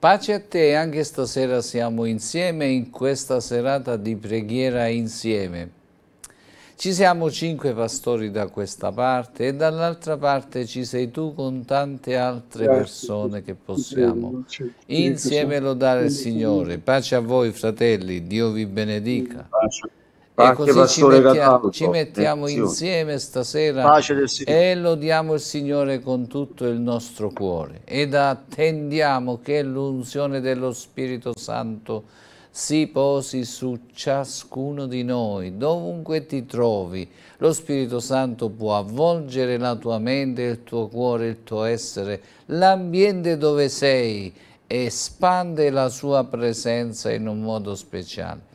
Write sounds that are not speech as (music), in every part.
Pace a te, anche stasera siamo insieme in questa serata di preghiera insieme. Ci siamo cinque pastori da questa parte e dall'altra parte ci sei tu con tante altre persone che possiamo insieme lodare il Signore. Pace a voi fratelli, Dio vi benedica. Pace e così ci mettiamo, ci mettiamo insieme stasera e lodiamo il Signore con tutto il nostro cuore ed attendiamo che l'unzione dello Spirito Santo si posi su ciascuno di noi, dovunque ti trovi. Lo Spirito Santo può avvolgere la tua mente, il tuo cuore, il tuo essere, l'ambiente dove sei, espande la sua presenza in un modo speciale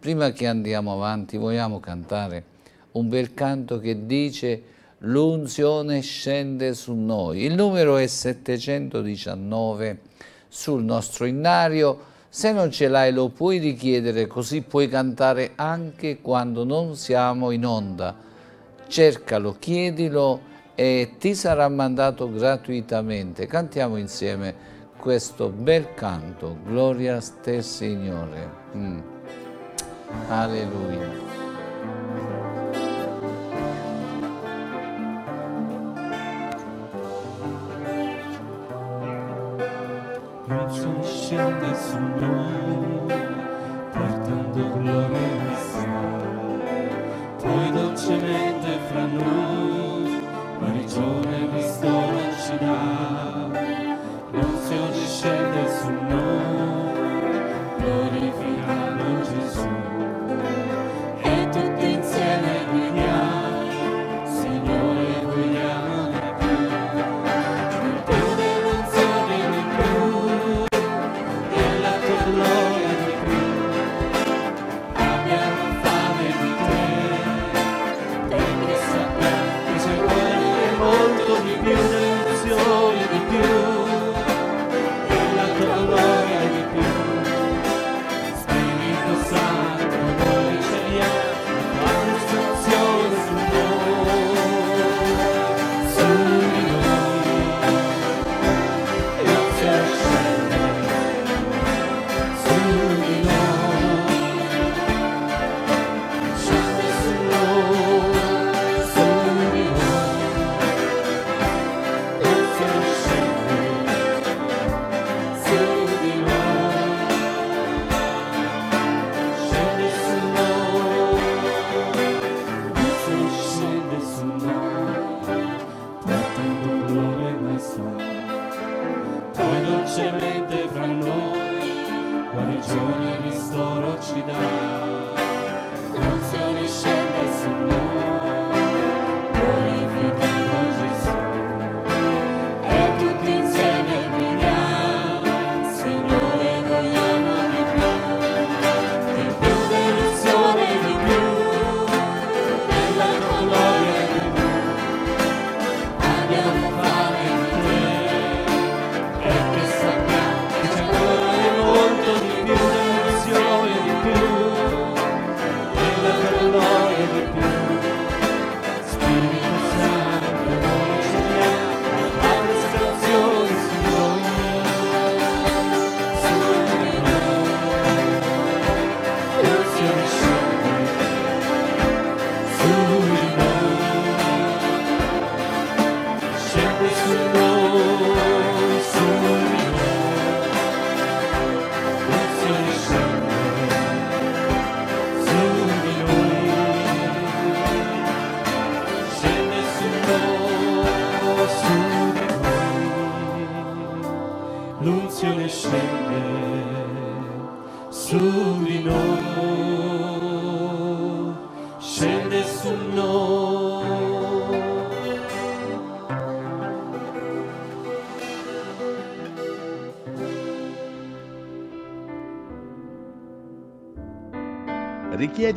prima che andiamo avanti, vogliamo cantare un bel canto che dice l'unzione scende su noi. Il numero è 719 sul nostro innario. Se non ce l'hai lo puoi richiedere, così puoi cantare anche quando non siamo in onda. Cercalo, chiedilo e ti sarà mandato gratuitamente. Cantiamo insieme questo bel canto, Gloria a te Signore. Mm. Aleluia. Crescente su noi, portando gloria al Signore, poi dolcemente.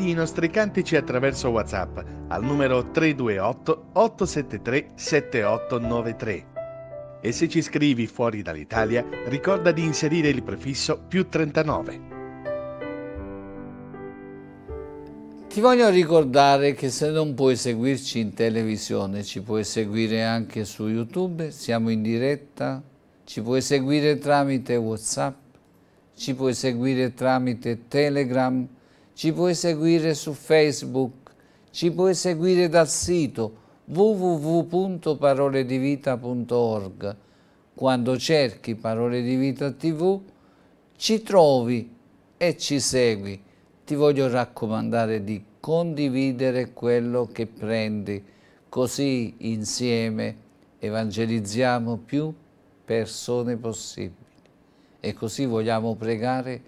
concedi i nostri cantici attraverso WhatsApp al numero 328 873 7893. E se ci scrivi fuori dall'Italia, ricorda di inserire il prefisso più 39. Ti voglio ricordare che se non puoi seguirci in televisione, ci puoi seguire anche su YouTube, siamo in diretta, ci puoi seguire tramite WhatsApp, ci puoi seguire tramite Telegram ci puoi seguire su Facebook, ci puoi seguire dal sito www.paroledivita.org. Quando cerchi Parole di Vita TV, ci trovi e ci segui. Ti voglio raccomandare di condividere quello che prendi, così insieme evangelizziamo più persone possibili. E così vogliamo pregare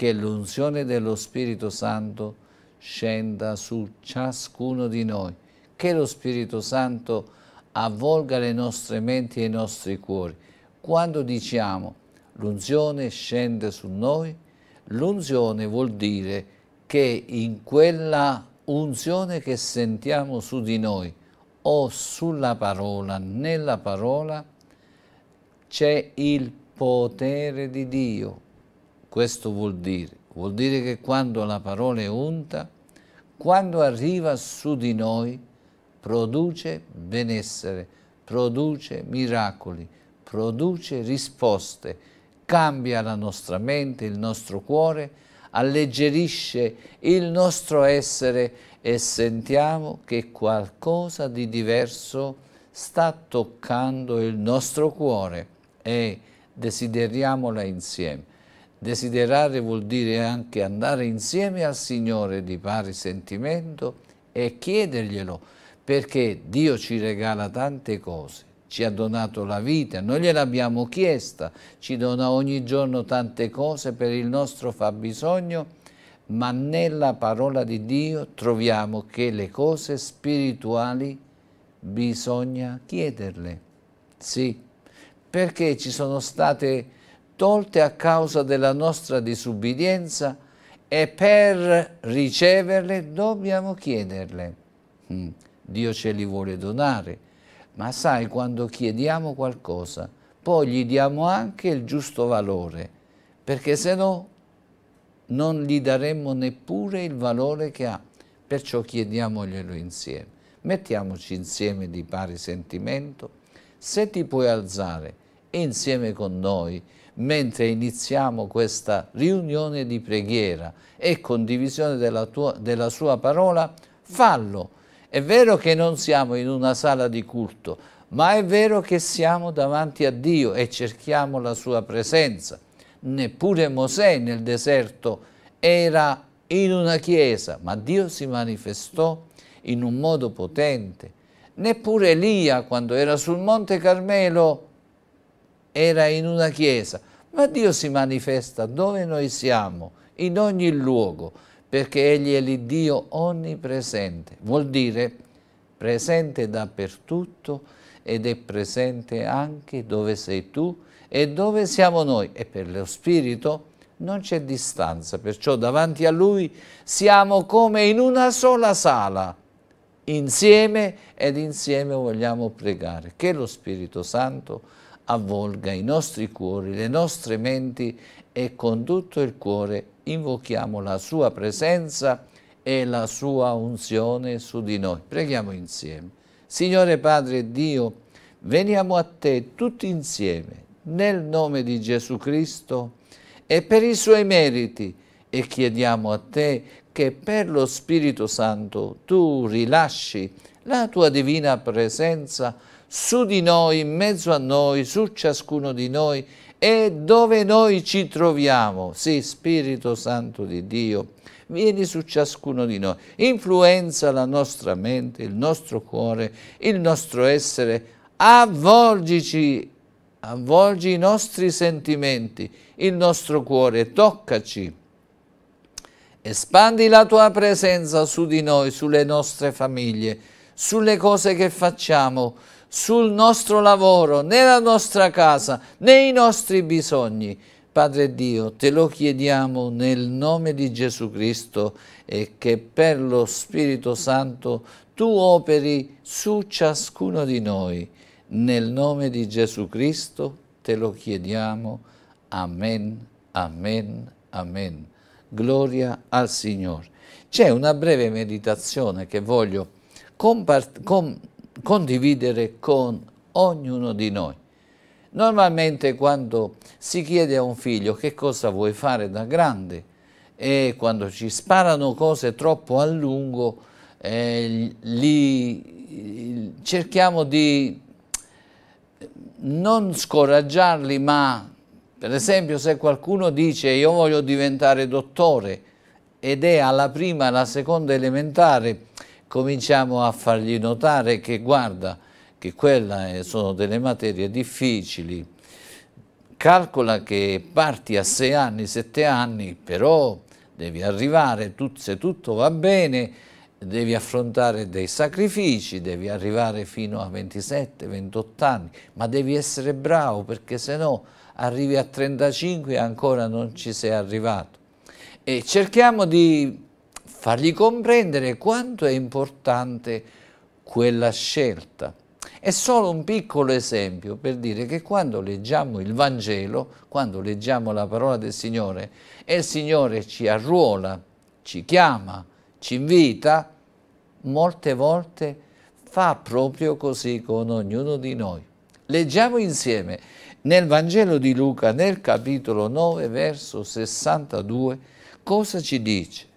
che l'unzione dello Spirito Santo scenda su ciascuno di noi, che lo Spirito Santo avvolga le nostre menti e i nostri cuori. Quando diciamo l'unzione scende su noi, l'unzione vuol dire che in quella unzione che sentiamo su di noi o sulla parola, nella parola, c'è il potere di Dio, questo vuol dire, vuol dire che quando la parola è unta, quando arriva su di noi, produce benessere, produce miracoli, produce risposte, cambia la nostra mente, il nostro cuore, alleggerisce il nostro essere e sentiamo che qualcosa di diverso sta toccando il nostro cuore e desideriamola insieme. Desiderare vuol dire anche andare insieme al Signore di pari sentimento e chiederglielo, perché Dio ci regala tante cose, ci ha donato la vita, noi gliel'abbiamo chiesta, ci dona ogni giorno tante cose per il nostro fabbisogno, ma nella parola di Dio troviamo che le cose spirituali bisogna chiederle. Sì, perché ci sono state tolte a causa della nostra disubbidienza e per riceverle dobbiamo chiederle. Mm. Dio ce li vuole donare, ma sai quando chiediamo qualcosa, poi gli diamo anche il giusto valore, perché se no non gli daremmo neppure il valore che ha, perciò chiediamoglielo insieme. Mettiamoci insieme di pari sentimento, se ti puoi alzare insieme con noi, mentre iniziamo questa riunione di preghiera e condivisione della, tua, della sua parola, fallo. È vero che non siamo in una sala di culto, ma è vero che siamo davanti a Dio e cerchiamo la sua presenza. Neppure Mosè nel deserto era in una chiesa, ma Dio si manifestò in un modo potente. Neppure Elia, quando era sul Monte Carmelo, era in una chiesa, ma Dio si manifesta dove noi siamo, in ogni luogo, perché Egli è l'Iddio onnipresente, vuol dire presente dappertutto ed è presente anche dove sei tu e dove siamo noi. E per lo Spirito non c'è distanza, perciò davanti a Lui siamo come in una sola sala, insieme ed insieme vogliamo pregare che lo Spirito Santo avvolga i nostri cuori, le nostre menti e con tutto il cuore invochiamo la sua presenza e la sua unzione su di noi. Preghiamo insieme. Signore Padre Dio, veniamo a te tutti insieme nel nome di Gesù Cristo e per i suoi meriti e chiediamo a te che per lo Spirito Santo tu rilasci la tua divina presenza su di noi, in mezzo a noi, su ciascuno di noi e dove noi ci troviamo. Sì, Spirito Santo di Dio, vieni su ciascuno di noi, influenza la nostra mente, il nostro cuore, il nostro essere, avvolgici, avvolgi i nostri sentimenti, il nostro cuore, toccaci. Espandi la tua presenza su di noi, sulle nostre famiglie, sulle cose che facciamo, sul nostro lavoro, nella nostra casa, nei nostri bisogni. Padre Dio, te lo chiediamo nel nome di Gesù Cristo e che per lo Spirito Santo tu operi su ciascuno di noi. Nel nome di Gesù Cristo te lo chiediamo. Amen, amen, amen. Gloria al Signore. C'è una breve meditazione che voglio compartire. Com condividere con ognuno di noi. Normalmente quando si chiede a un figlio che cosa vuoi fare da grande e quando ci sparano cose troppo a lungo, eh, li, cerchiamo di non scoraggiarli, ma per esempio se qualcuno dice io voglio diventare dottore ed è alla prima, alla seconda elementare, cominciamo a fargli notare che guarda che quelle eh, sono delle materie difficili, calcola che parti a sei anni, sette anni, però devi arrivare, tu, se tutto va bene, devi affrontare dei sacrifici, devi arrivare fino a 27, 28 anni, ma devi essere bravo perché se no arrivi a 35 e ancora non ci sei arrivato. E cerchiamo di fargli comprendere quanto è importante quella scelta. È solo un piccolo esempio per dire che quando leggiamo il Vangelo, quando leggiamo la parola del Signore e il Signore ci arruola, ci chiama, ci invita, molte volte fa proprio così con ognuno di noi. Leggiamo insieme nel Vangelo di Luca, nel capitolo 9, verso 62, cosa ci dice?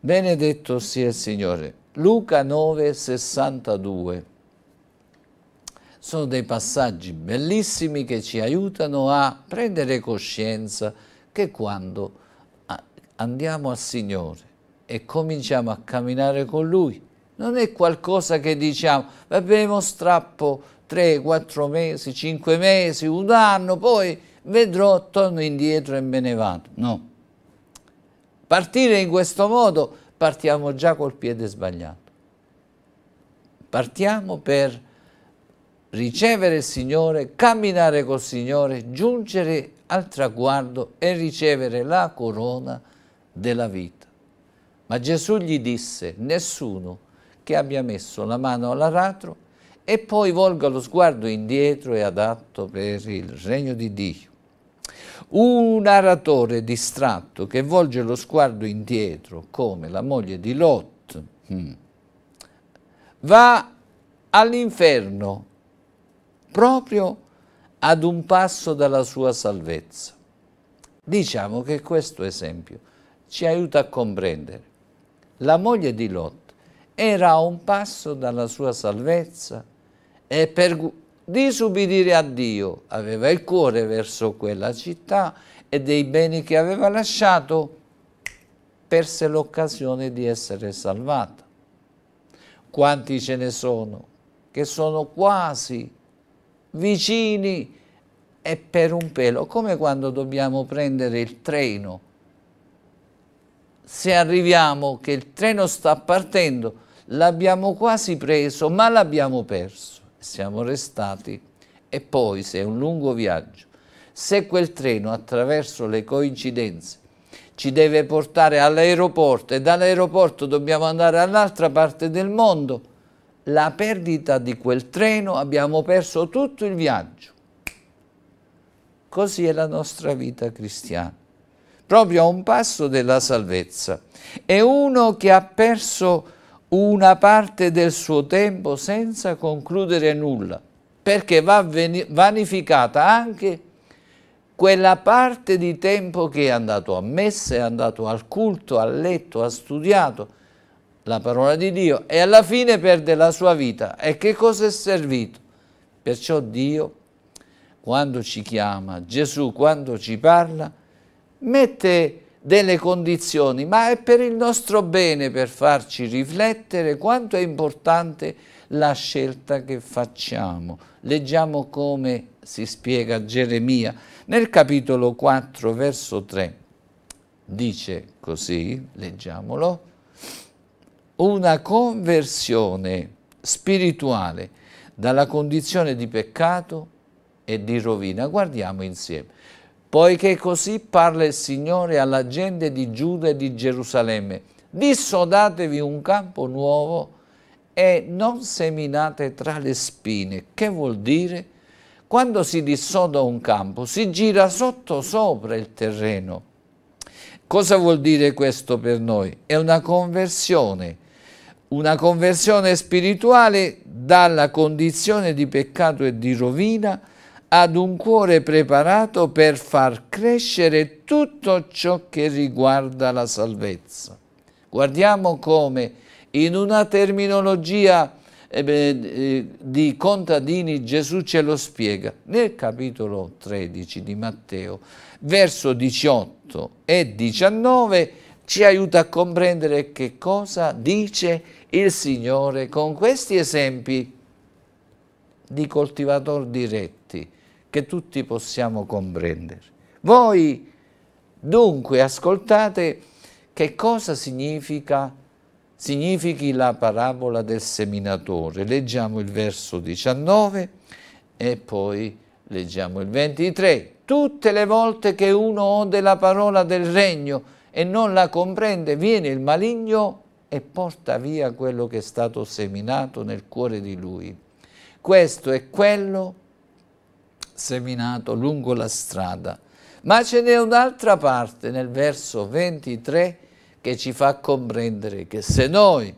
Benedetto sia il Signore. Luca 9, 62. Sono dei passaggi bellissimi che ci aiutano a prendere coscienza che quando andiamo al Signore e cominciamo a camminare con Lui, non è qualcosa che diciamo, abbiamo strappo tre, quattro mesi, cinque mesi, un anno, poi vedrò, torno indietro e me ne vado. No, Partire in questo modo partiamo già col piede sbagliato. Partiamo per ricevere il Signore, camminare col Signore, giungere al traguardo e ricevere la corona della vita. Ma Gesù gli disse, nessuno che abbia messo la mano all'aratro e poi volga lo sguardo indietro è adatto per il regno di Dio un aratore distratto che volge lo sguardo indietro, come la moglie di Lot, hmm, va all'inferno proprio ad un passo dalla sua salvezza. Diciamo che questo esempio ci aiuta a comprendere. La moglie di Lot era a un passo dalla sua salvezza e per disubbidire a Dio, aveva il cuore verso quella città e dei beni che aveva lasciato, perse l'occasione di essere salvata. Quanti ce ne sono che sono quasi vicini e per un pelo, come quando dobbiamo prendere il treno. Se arriviamo che il treno sta partendo, l'abbiamo quasi preso, ma l'abbiamo perso siamo restati e poi se è un lungo viaggio, se quel treno attraverso le coincidenze ci deve portare all'aeroporto e dall'aeroporto dobbiamo andare all'altra parte del mondo, la perdita di quel treno abbiamo perso tutto il viaggio. Così è la nostra vita cristiana, proprio a un passo della salvezza. E uno che ha perso una parte del suo tempo senza concludere nulla, perché va vanificata anche quella parte di tempo che è andato a messa, è andato al culto, ha letto, ha studiato la parola di Dio e alla fine perde la sua vita. E che cosa è servito? Perciò Dio, quando ci chiama, Gesù quando ci parla, mette delle condizioni, ma è per il nostro bene per farci riflettere quanto è importante la scelta che facciamo. Leggiamo come si spiega Geremia nel capitolo 4 verso 3. Dice così, leggiamolo, una conversione spirituale dalla condizione di peccato e di rovina. Guardiamo insieme poiché così parla il Signore alla gente di Giuda e di Gerusalemme. Dissodatevi un campo nuovo e non seminate tra le spine. Che vuol dire? Quando si dissoda un campo, si gira sotto sopra il terreno. Cosa vuol dire questo per noi? È una conversione, una conversione spirituale dalla condizione di peccato e di rovina ad un cuore preparato per far crescere tutto ciò che riguarda la salvezza. Guardiamo come in una terminologia eh, eh, di contadini Gesù ce lo spiega nel capitolo 13 di Matteo, verso 18 e 19 ci aiuta a comprendere che cosa dice il Signore con questi esempi di coltivatori diretti che tutti possiamo comprendere. Voi dunque ascoltate che cosa significa, significhi la parabola del seminatore. Leggiamo il verso 19 e poi leggiamo il 23. Tutte le volte che uno ode la parola del regno e non la comprende, viene il maligno e porta via quello che è stato seminato nel cuore di lui. Questo è quello che seminato lungo la strada. Ma ce n'è un'altra parte nel verso 23 che ci fa comprendere che se noi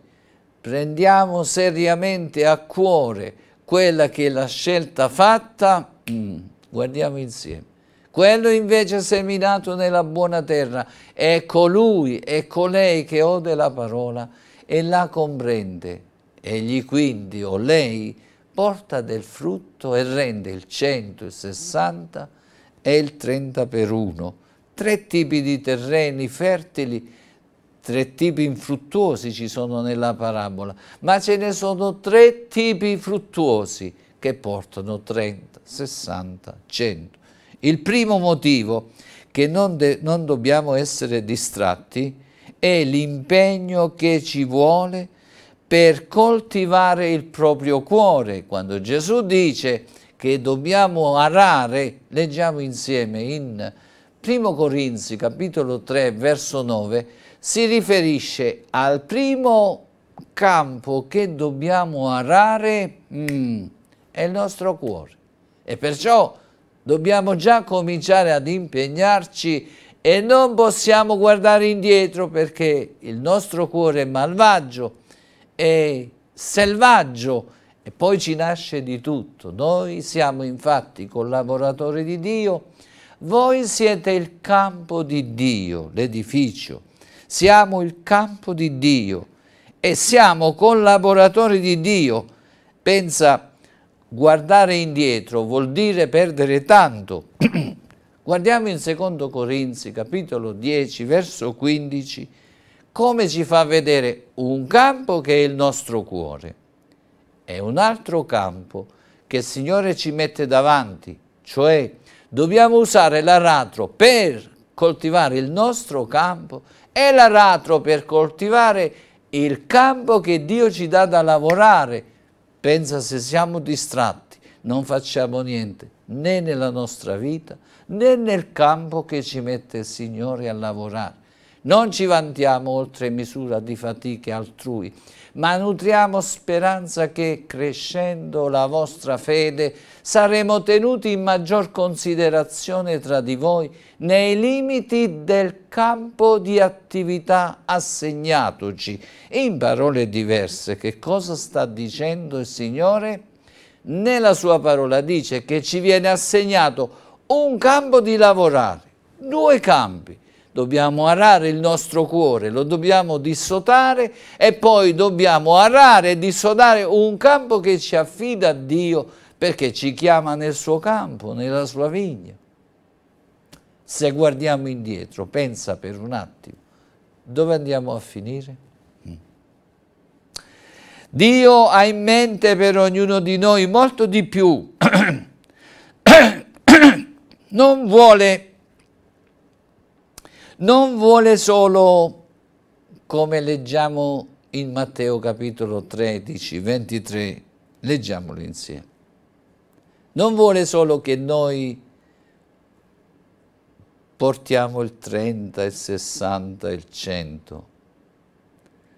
prendiamo seriamente a cuore quella che è la scelta fatta, mm, guardiamo insieme. Quello invece seminato nella buona terra è colui, è colei che ode la parola e la comprende. Egli quindi o lei porta del frutto e rende il 100, il 60 e il 30 per 1. Tre tipi di terreni fertili, tre tipi infruttuosi ci sono nella parabola, ma ce ne sono tre tipi fruttuosi che portano 30, 60, 100. Il primo motivo che non, non dobbiamo essere distratti è l'impegno che ci vuole per coltivare il proprio cuore. Quando Gesù dice che dobbiamo arare, leggiamo insieme in 1 Corinzi capitolo 3 verso 9, si riferisce al primo campo che dobbiamo arare, mm, è il nostro cuore. E perciò dobbiamo già cominciare ad impegnarci e non possiamo guardare indietro perché il nostro cuore è malvagio e selvaggio e poi ci nasce di tutto. Noi siamo infatti collaboratori di Dio, voi siete il campo di Dio, l'edificio. Siamo il campo di Dio e siamo collaboratori di Dio. Pensa, guardare indietro vuol dire perdere tanto. (clears throat) Guardiamo in 2 Corinzi capitolo 10 verso 15 come ci fa vedere un campo che è il nostro cuore e un altro campo che il Signore ci mette davanti, cioè dobbiamo usare l'aratro per coltivare il nostro campo e l'aratro per coltivare il campo che Dio ci dà da lavorare. Pensa se siamo distratti, non facciamo niente né nella nostra vita né nel campo che ci mette il Signore a lavorare. Non ci vantiamo oltre misura di fatiche altrui, ma nutriamo speranza che, crescendo la vostra fede, saremo tenuti in maggior considerazione tra di voi nei limiti del campo di attività assegnatoci. In parole diverse, che cosa sta dicendo il Signore? Nella sua parola dice che ci viene assegnato un campo di lavorare, due campi, dobbiamo arare il nostro cuore, lo dobbiamo dissotare e poi dobbiamo arare e dissodare un campo che ci affida a Dio perché ci chiama nel suo campo, nella sua vigna. Se guardiamo indietro, pensa per un attimo, dove andiamo a finire? Mm. Dio ha in mente per ognuno di noi molto di più. (coughs) non vuole non vuole solo, come leggiamo in Matteo capitolo 13, 23, leggiamolo insieme, non vuole solo che noi portiamo il 30, il 60, il 100.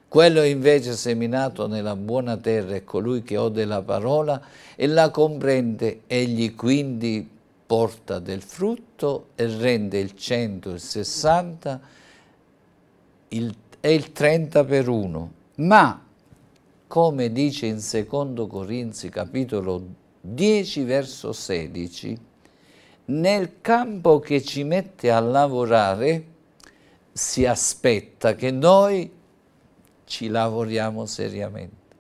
Quello invece seminato nella buona terra è colui che ode la parola e la comprende, egli quindi porta del frutto e rende il 100, il 60 il, e il 30 per 1. Ma, come dice in 2 Corinzi capitolo 10 verso 16, nel campo che ci mette a lavorare si aspetta che noi ci lavoriamo seriamente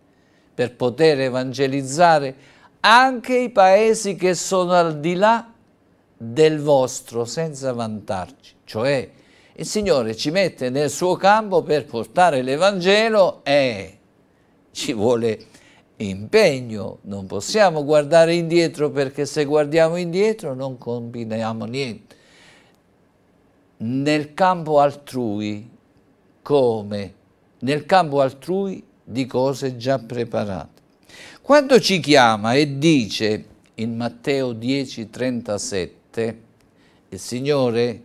per poter evangelizzare anche i paesi che sono al di là del vostro senza vantarci, cioè il Signore ci mette nel suo campo per portare l'Evangelo e ci vuole impegno, non possiamo guardare indietro perché se guardiamo indietro non combiniamo niente. Nel campo altrui, come? Nel campo altrui di cose già preparate. Quando ci chiama e dice in Matteo 10, 37, parte. Il Signore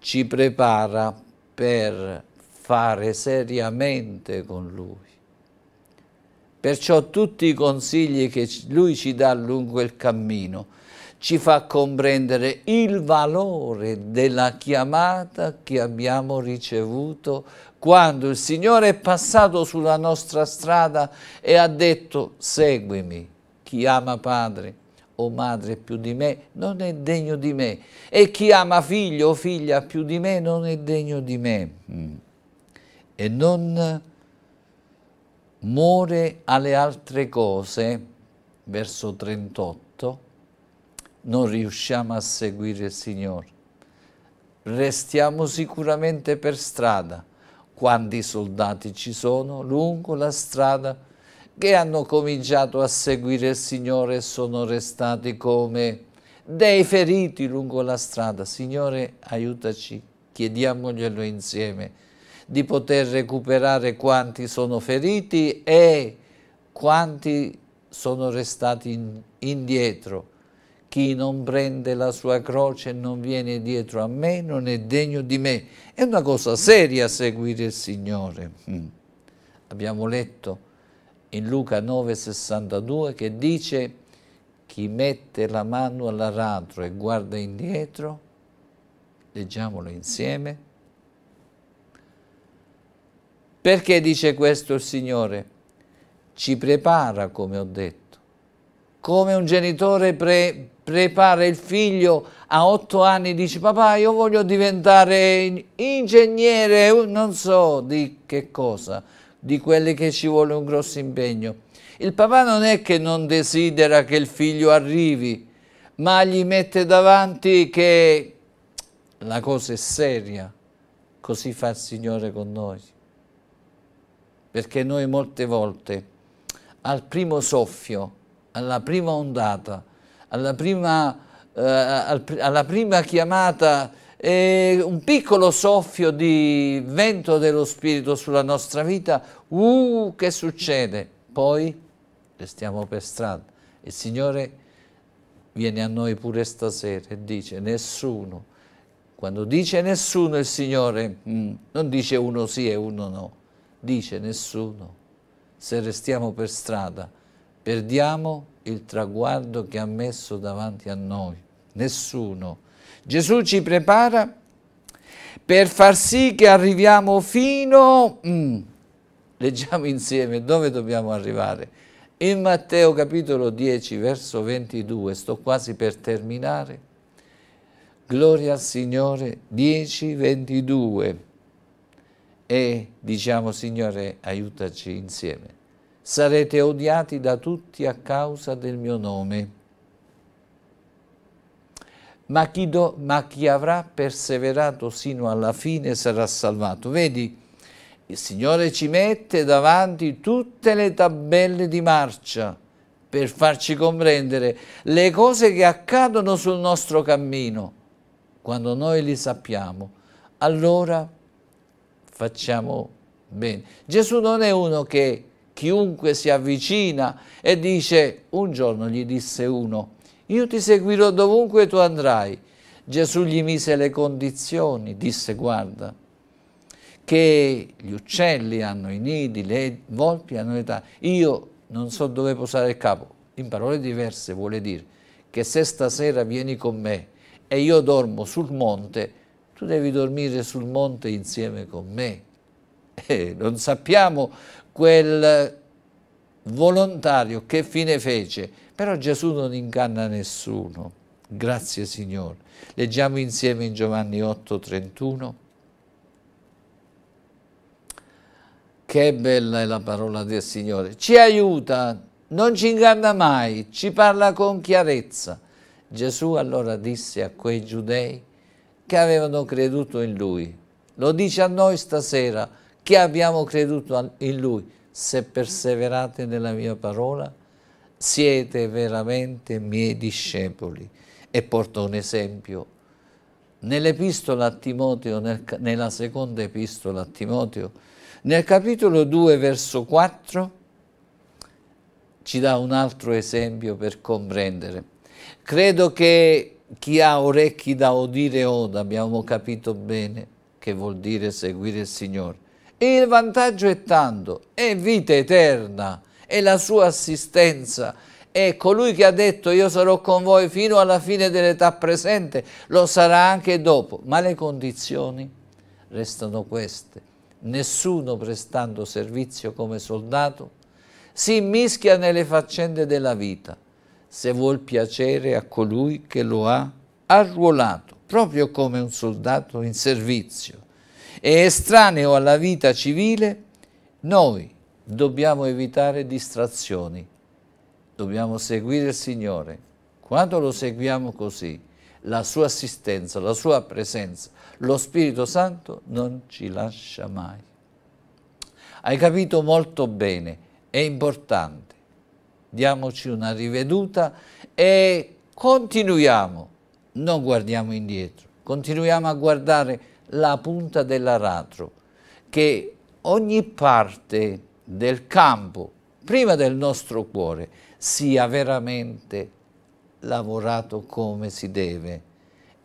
ci prepara per fare seriamente con Lui. Perciò tutti i consigli che Lui ci dà lungo il cammino ci fa comprendere il valore della chiamata che abbiamo ricevuto quando il Signore è passato sulla nostra strada e ha detto seguimi, chi ama Padre o madre più di me non è degno di me e chi ama figlio o figlia più di me non è degno di me mm. e non muore alle altre cose verso 38 non riusciamo a seguire il Signore restiamo sicuramente per strada quanti soldati ci sono lungo la strada che hanno cominciato a seguire il Signore e sono restati come dei feriti lungo la strada. Signore, aiutaci, chiediamoglielo insieme, di poter recuperare quanti sono feriti e quanti sono restati in, indietro. Chi non prende la sua croce e non viene dietro a me non è degno di me. È una cosa seria seguire il Signore. Mm. Abbiamo letto in Luca 9,62 che dice chi mette la mano all'aratro e guarda indietro, leggiamolo insieme, perché dice questo il Signore? Ci prepara, come ho detto, come un genitore pre prepara il figlio a otto anni, dice papà io voglio diventare ingegnere, non so di che cosa, di quelle che ci vuole un grosso impegno. Il papà non è che non desidera che il figlio arrivi, ma gli mette davanti che la cosa è seria, così fa il Signore con noi. Perché noi molte volte al primo soffio, alla prima ondata, alla prima, eh, alla prima chiamata eh, un piccolo soffio di vento dello Spirito sulla nostra vita, uh, che succede? Poi restiamo per strada. Il Signore viene a noi pure stasera e dice nessuno. Quando dice nessuno il Signore mh, mm, non dice uno sì e uno no, dice nessuno. Se restiamo per strada perdiamo il traguardo che ha messo davanti a noi. Nessuno Gesù ci prepara per far sì che arriviamo fino... Mm, leggiamo insieme dove dobbiamo arrivare. In Matteo capitolo 10, verso 22, sto quasi per terminare. Gloria al Signore 10, 22. E diciamo, Signore, aiutaci insieme. Sarete odiati da tutti a causa del mio nome ma chi, do, ma chi avrà perseverato sino alla fine sarà salvato. Vedi, il Signore ci mette davanti tutte le tabelle di marcia per farci comprendere le cose che accadono sul nostro cammino. Quando noi li sappiamo, allora facciamo bene. Gesù non è uno che chiunque si avvicina e dice, un giorno gli disse uno, io ti seguirò dovunque tu andrai. Gesù gli mise le condizioni, disse guarda, che gli uccelli hanno i nidi, le volpi hanno l'età, Io non so dove posare il capo. In parole diverse vuole dire che se stasera vieni con me e io dormo sul monte, tu devi dormire sul monte insieme con me. Eh, non sappiamo quel volontario che fine fece, però Gesù non inganna nessuno. Grazie Signore. Leggiamo insieme in Giovanni 8:31. Che bella è la parola del Signore. Ci aiuta, non ci inganna mai, ci parla con chiarezza. Gesù allora disse a quei giudei che avevano creduto in Lui. Lo dice a noi stasera che abbiamo creduto in Lui. Se perseverate nella mia parola, siete veramente miei discepoli. E porto un esempio. Nell'epistola a Timoteo, nel, nella seconda epistola a Timoteo, nel capitolo 2, verso 4, ci dà un altro esempio per comprendere. Credo che chi ha orecchi da udire oda, abbiamo capito bene che vuol dire seguire il Signore. il vantaggio è tanto, è vita eterna e la sua assistenza. E colui che ha detto io sarò con voi fino alla fine dell'età presente, lo sarà anche dopo. Ma le condizioni restano queste. Nessuno prestando servizio come soldato si mischia nelle faccende della vita se vuol piacere a colui che lo ha arruolato, proprio come un soldato in servizio. E estraneo alla vita civile, noi dobbiamo evitare distrazioni, dobbiamo seguire il Signore. Quando lo seguiamo così, la sua assistenza, la sua presenza, lo Spirito Santo non ci lascia mai. Hai capito molto bene, è importante. Diamoci una riveduta e continuiamo, non guardiamo indietro, continuiamo a guardare la punta dell'aratro, che ogni parte del campo, prima del nostro cuore, sia veramente lavorato come si deve.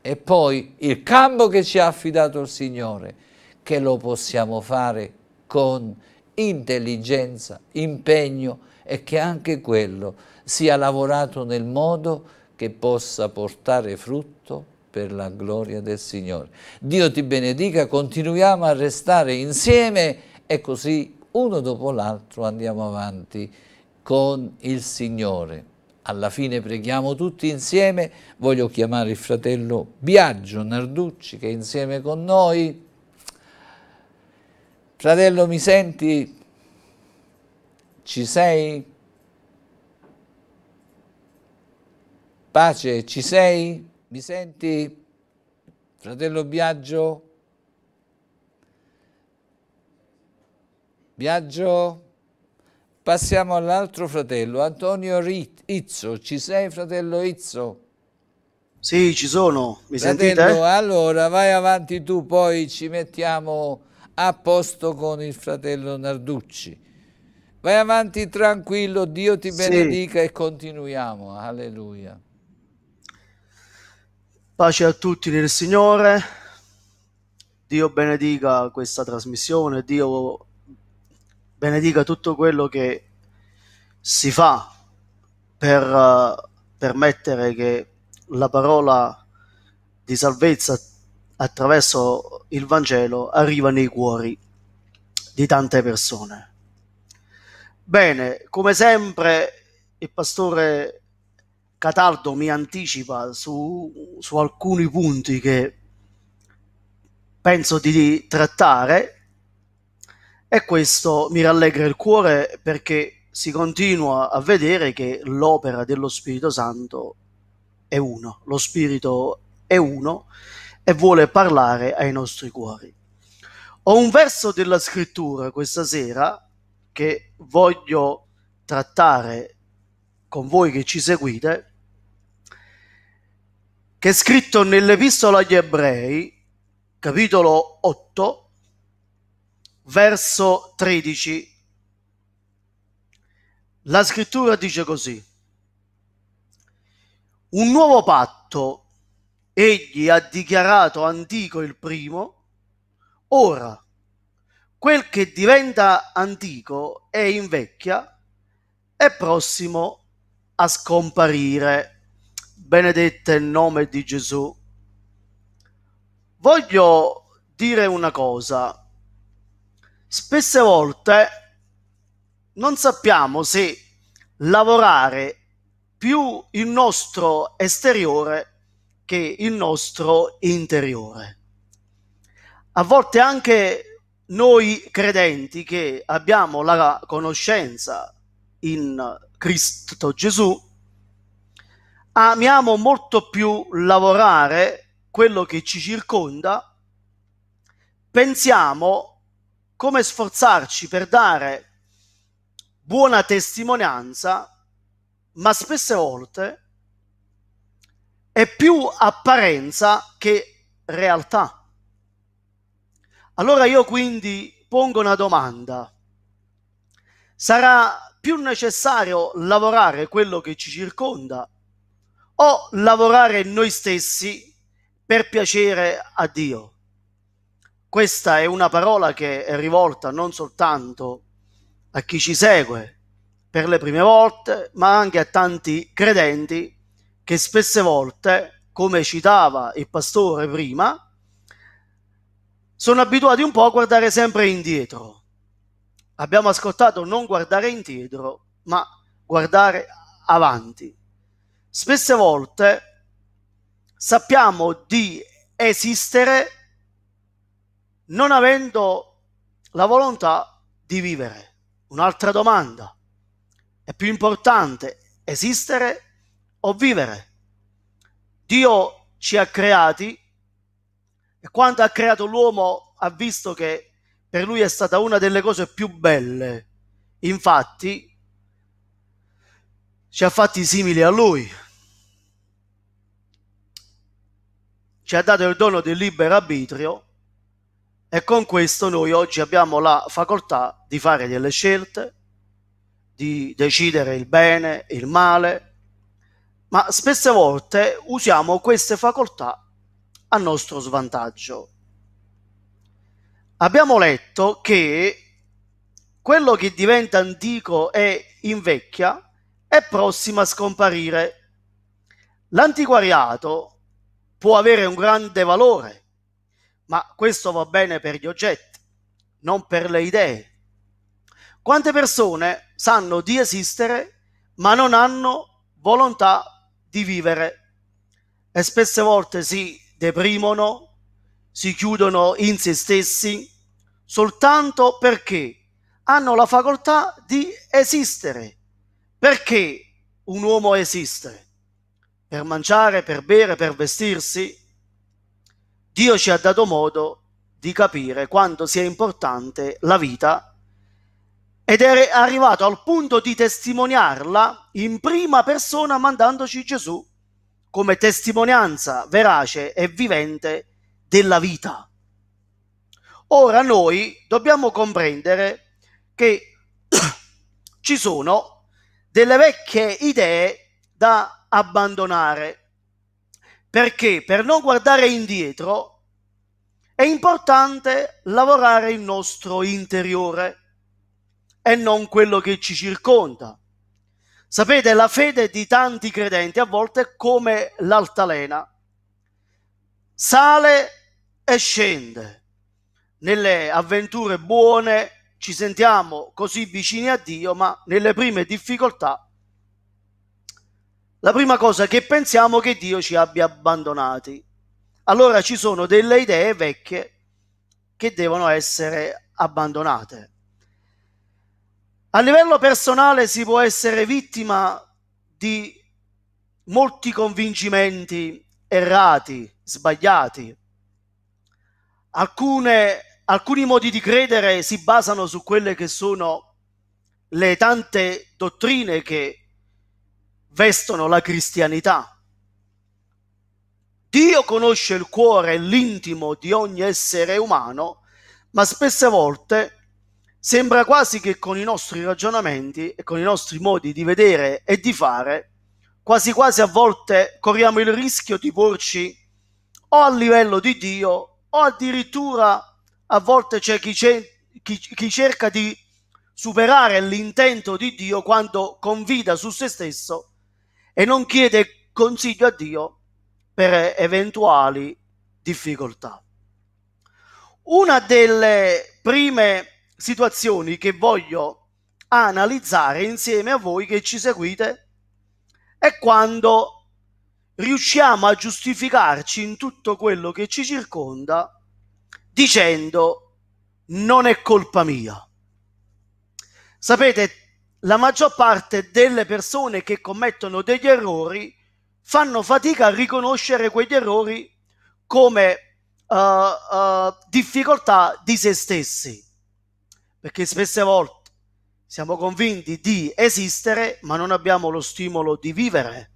E poi il campo che ci ha affidato il Signore, che lo possiamo fare con intelligenza, impegno e che anche quello sia lavorato nel modo che possa portare frutto per la gloria del Signore. Dio ti benedica, continuiamo a restare insieme e così uno dopo l'altro andiamo avanti con il Signore. Alla fine preghiamo tutti insieme, voglio chiamare il fratello Biagio Narducci che è insieme con noi. Fratello mi senti? Ci sei? Pace, ci sei? Mi senti? Fratello Biagio? Biagio, passiamo all'altro fratello, Antonio Rit Izzo. Ci sei fratello Izzo? Sì, ci sono, mi fratello, sentite? Allora, vai avanti tu, poi ci mettiamo a posto con il fratello Narducci. Vai avanti tranquillo, Dio ti benedica sì. e continuiamo. Alleluia. Pace a tutti nel Signore. Dio benedica questa trasmissione, Dio benedica tutto quello che si fa per uh, permettere che la parola di salvezza attraverso il Vangelo arriva nei cuori di tante persone. Bene, come sempre il pastore Cataldo mi anticipa su, su alcuni punti che penso di trattare e questo mi rallegra il cuore perché si continua a vedere che l'opera dello Spirito Santo è uno, lo Spirito è uno e vuole parlare ai nostri cuori. Ho un verso della scrittura questa sera che voglio trattare con voi che ci seguite, che è scritto nell'Epistola agli Ebrei, capitolo 8, verso 13, la scrittura dice così, un nuovo patto egli ha dichiarato antico il primo, ora quel che diventa antico e invecchia è prossimo a scomparire. Benedetto il nome di Gesù. Voglio dire una cosa spesse volte non sappiamo se lavorare più il nostro esteriore che il nostro interiore. A volte anche noi credenti che abbiamo la conoscenza in Cristo Gesù, amiamo molto più lavorare quello che ci circonda, pensiamo come sforzarci per dare buona testimonianza, ma spesse volte è più apparenza che realtà. Allora io quindi pongo una domanda. Sarà più necessario lavorare quello che ci circonda o lavorare noi stessi per piacere a Dio? questa è una parola che è rivolta non soltanto a chi ci segue per le prime volte, ma anche a tanti credenti che spesse volte, come citava il pastore prima, sono abituati un po' a guardare sempre indietro. Abbiamo ascoltato non guardare indietro, ma guardare avanti. Spesse volte sappiamo di esistere non avendo la volontà di vivere. Un'altra domanda. È più importante esistere o vivere? Dio ci ha creati e quando ha creato l'uomo ha visto che per lui è stata una delle cose più belle. Infatti ci ha fatti simili a lui. Ci ha dato il dono del libero arbitrio e con questo noi oggi abbiamo la facoltà di fare delle scelte, di decidere il bene, il male, ma spesse volte usiamo queste facoltà a nostro svantaggio. Abbiamo letto che quello che diventa antico e invecchia è prossimo a scomparire. L'antiquariato può avere un grande valore ma questo va bene per gli oggetti, non per le idee. Quante persone sanno di esistere ma non hanno volontà di vivere e spesse volte si deprimono, si chiudono in se stessi soltanto perché hanno la facoltà di esistere. Perché un uomo esiste? Per mangiare, per bere, per vestirsi? Dio ci ha dato modo di capire quanto sia importante la vita ed è arrivato al punto di testimoniarla in prima persona mandandoci Gesù come testimonianza verace e vivente della vita. Ora noi dobbiamo comprendere che (coughs) ci sono delle vecchie idee da abbandonare perché per non guardare indietro è importante lavorare il nostro interiore e non quello che ci circonda. Sapete, la fede di tanti credenti a volte è come l'altalena. Sale e scende. Nelle avventure buone ci sentiamo così vicini a Dio, ma nelle prime difficoltà la prima cosa è che pensiamo che Dio ci abbia abbandonati. Allora ci sono delle idee vecchie che devono essere abbandonate. A livello personale si può essere vittima di molti convincimenti errati, sbagliati. Alcune, alcuni modi di credere si basano su quelle che sono le tante dottrine che vestono la cristianità. Dio conosce il cuore e l'intimo di ogni essere umano, ma spesse volte sembra quasi che con i nostri ragionamenti e con i nostri modi di vedere e di fare, quasi quasi a volte corriamo il rischio di porci o a livello di Dio o addirittura a volte c'è chi, chi, chi cerca di superare l'intento di Dio quando confida su se stesso e non chiede consiglio a Dio per eventuali difficoltà. Una delle prime situazioni che voglio analizzare insieme a voi che ci seguite è quando riusciamo a giustificarci in tutto quello che ci circonda dicendo non è colpa mia. Sapete, la maggior parte delle persone che commettono degli errori fanno fatica a riconoscere quegli errori come uh, uh, difficoltà di se stessi, perché spesse volte siamo convinti di esistere ma non abbiamo lo stimolo di vivere,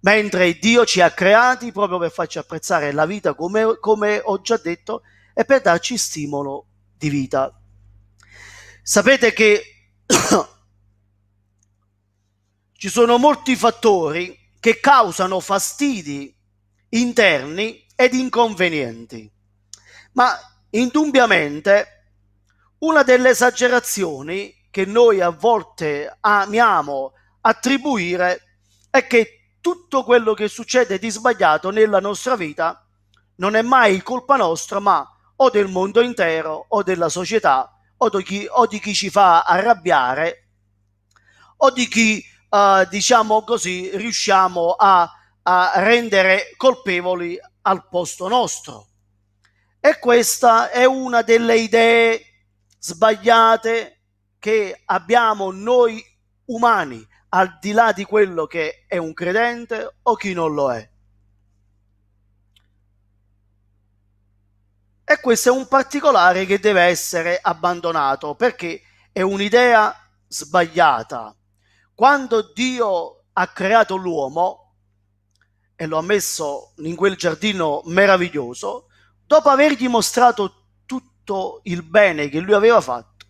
mentre Dio ci ha creati proprio per farci apprezzare la vita, come, come ho già detto, e per darci stimolo di vita. Sapete che ci sono molti fattori che causano fastidi interni ed inconvenienti, ma indubbiamente una delle esagerazioni che noi a volte amiamo attribuire è che tutto quello che succede di sbagliato nella nostra vita non è mai colpa nostra, ma o del mondo intero, o della società, o di chi, o di chi ci fa arrabbiare, o di chi eh, diciamo così, riusciamo a, a rendere colpevoli al posto nostro. E questa è una delle idee sbagliate che abbiamo noi umani, al di là di quello che è un credente o chi non lo è. E questo è un particolare che deve essere abbandonato perché è un'idea sbagliata quando Dio ha creato l'uomo e lo ha messo in quel giardino meraviglioso, dopo avergli mostrato tutto il bene che lui aveva fatto,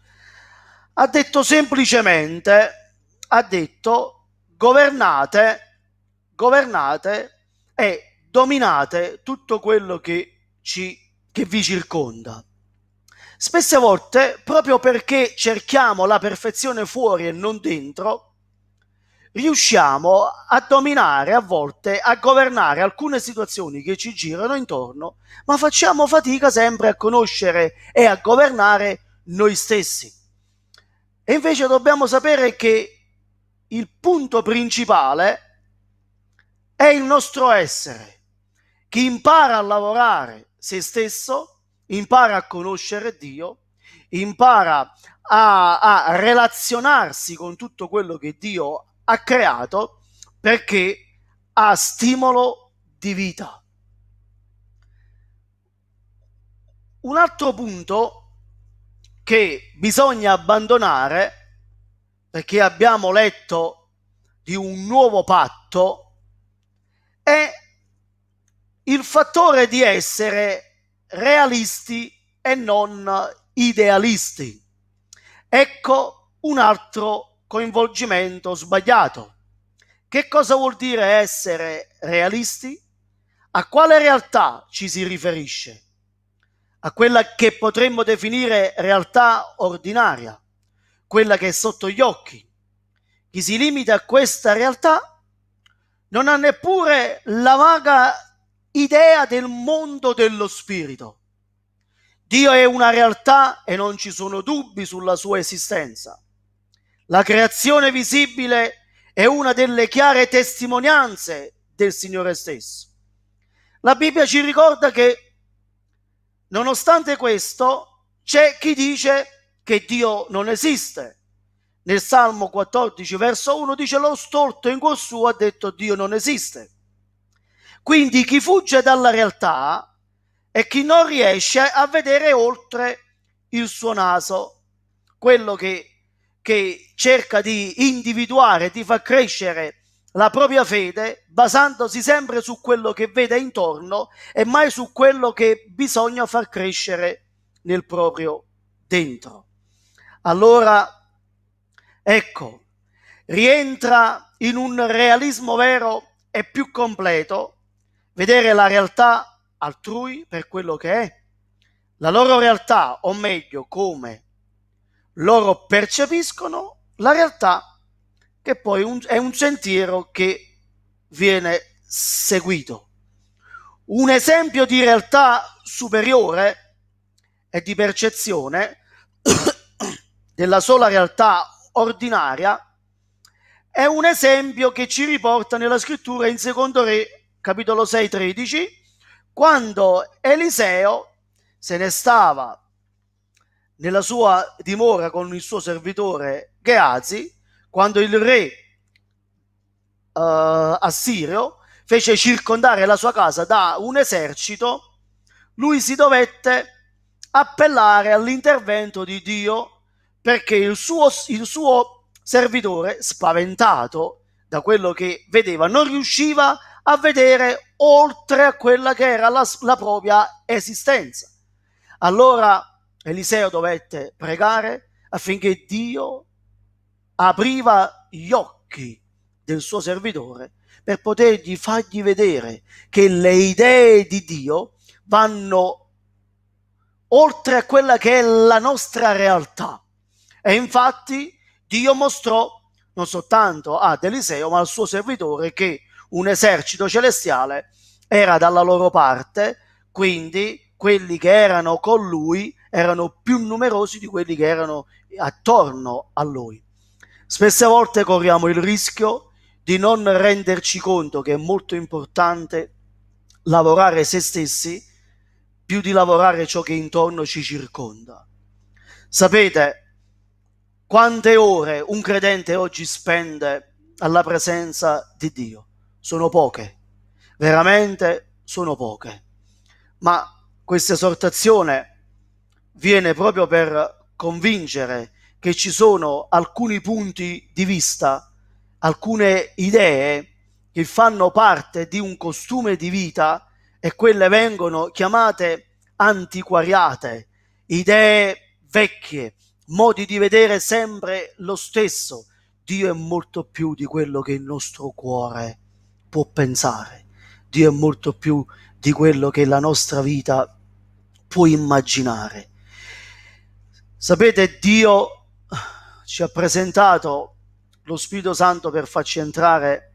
ha detto semplicemente, ha detto governate, governate e dominate tutto quello che, ci, che vi circonda. Spesse volte, proprio perché cerchiamo la perfezione fuori e non dentro, riusciamo a dominare a volte, a governare alcune situazioni che ci girano intorno, ma facciamo fatica sempre a conoscere e a governare noi stessi. E invece dobbiamo sapere che il punto principale è il nostro essere. Chi impara a lavorare se stesso, impara a conoscere Dio, impara a, a relazionarsi con tutto quello che Dio ha creato perché ha stimolo di vita. Un altro punto che bisogna abbandonare perché abbiamo letto di un nuovo patto è il fattore di essere realisti e non idealisti. Ecco un altro coinvolgimento sbagliato. Che cosa vuol dire essere realisti? A quale realtà ci si riferisce? A quella che potremmo definire realtà ordinaria, quella che è sotto gli occhi. Chi si limita a questa realtà non ha neppure la vaga idea del mondo dello spirito. Dio è una realtà e non ci sono dubbi sulla sua esistenza. La creazione visibile è una delle chiare testimonianze del Signore stesso. La Bibbia ci ricorda che, nonostante questo, c'è chi dice che Dio non esiste. Nel Salmo 14, verso 1 dice lo storto in cuor suo ha detto Dio non esiste. Quindi chi fugge dalla realtà è chi non riesce a vedere oltre il suo naso, quello che che cerca di individuare, di far crescere la propria fede basandosi sempre su quello che vede intorno e mai su quello che bisogna far crescere nel proprio dentro. Allora, ecco, rientra in un realismo vero e più completo vedere la realtà altrui per quello che è, la loro realtà, o meglio, come loro percepiscono la realtà che poi un, è un sentiero che viene seguito. Un esempio di realtà superiore e di percezione (coughs) della sola realtà ordinaria è un esempio che ci riporta nella scrittura in secondo re capitolo 6 13 quando Eliseo se ne stava nella sua dimora con il suo servitore Geazi, quando il re uh, assirio fece circondare la sua casa da un esercito, lui si dovette appellare all'intervento di Dio perché il suo, il suo servitore, spaventato da quello che vedeva, non riusciva a vedere oltre a quella che era la, la propria esistenza. Allora Eliseo dovette pregare affinché Dio apriva gli occhi del suo servitore per potergli fargli vedere che le idee di Dio vanno oltre a quella che è la nostra realtà. E infatti Dio mostrò non soltanto ad Eliseo, ma al suo servitore che un esercito celestiale era dalla loro parte, quindi quelli che erano con lui erano più numerosi di quelli che erano attorno a lui. Spesse volte corriamo il rischio di non renderci conto che è molto importante lavorare se stessi più di lavorare ciò che intorno ci circonda. Sapete quante ore un credente oggi spende alla presenza di Dio? Sono poche, veramente sono poche. Ma questa esortazione viene proprio per convincere che ci sono alcuni punti di vista, alcune idee che fanno parte di un costume di vita e quelle vengono chiamate antiquariate, idee vecchie, modi di vedere sempre lo stesso. Dio è molto più di quello che il nostro cuore può pensare. Dio è molto più di quello che la nostra vita può immaginare. Sapete, Dio ci ha presentato lo Spirito Santo per farci entrare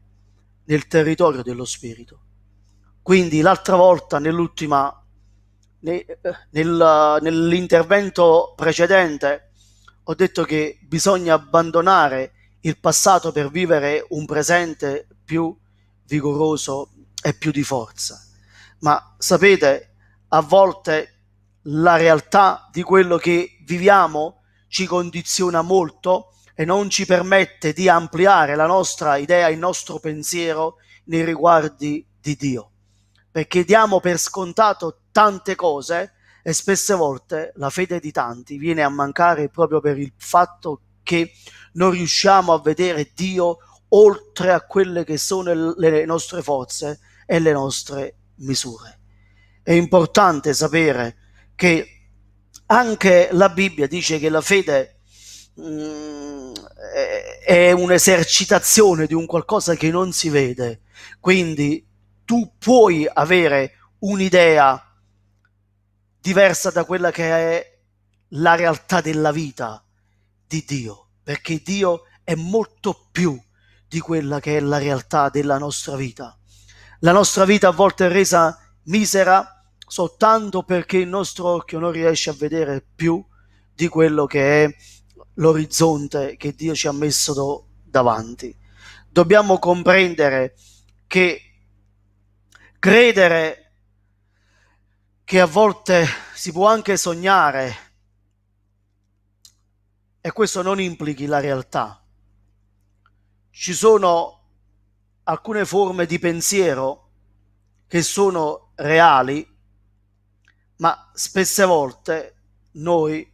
nel territorio dello Spirito. Quindi l'altra volta, nell'ultima, nel, nell'intervento precedente, ho detto che bisogna abbandonare il passato per vivere un presente più vigoroso e più di forza. Ma sapete, a volte la realtà di quello che viviamo ci condiziona molto e non ci permette di ampliare la nostra idea, il nostro pensiero nei riguardi di Dio. Perché diamo per scontato tante cose e spesse volte la fede di tanti viene a mancare proprio per il fatto che non riusciamo a vedere Dio oltre a quelle che sono le nostre forze e le nostre misure. È importante sapere che anche la Bibbia dice che la fede mh, mm, è un'esercitazione di un qualcosa che non si vede, quindi tu puoi avere un'idea diversa da quella che è la realtà della vita di Dio, perché Dio è molto più di quella che è la realtà della nostra vita. La nostra vita a volte è resa misera soltanto perché il nostro occhio non riesce a vedere più di quello che è l'orizzonte che Dio ci ha messo do, davanti. Dobbiamo comprendere che credere che a volte si può anche sognare e questo non implichi la realtà. Ci sono alcune forme di pensiero che sono reali ma spesse volte noi,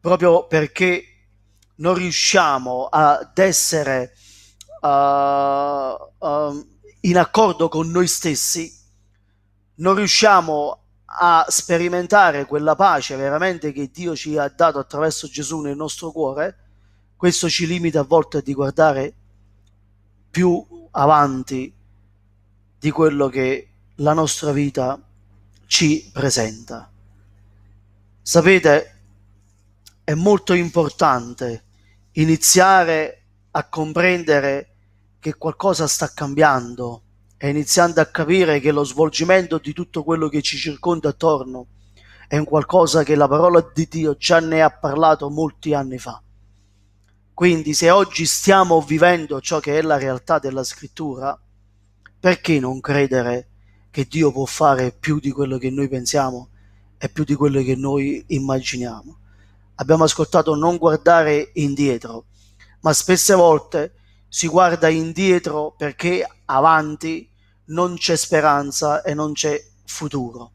proprio perché non riusciamo ad essere uh, uh, in accordo con noi stessi, non riusciamo a sperimentare quella pace veramente che Dio ci ha dato attraverso Gesù nel nostro cuore, questo ci limita a volte di guardare più avanti di quello che la nostra vita ci presenta. Sapete, è molto importante iniziare a comprendere che qualcosa sta cambiando e iniziando a capire che lo svolgimento di tutto quello che ci circonda attorno è un qualcosa che la parola di Dio già ne ha parlato molti anni fa. Quindi se oggi stiamo vivendo ciò che è la realtà della scrittura, perché non credere che Dio può fare più di quello che noi pensiamo e più di quello che noi immaginiamo. Abbiamo ascoltato non guardare indietro, ma spesse volte si guarda indietro perché avanti non c'è speranza e non c'è futuro.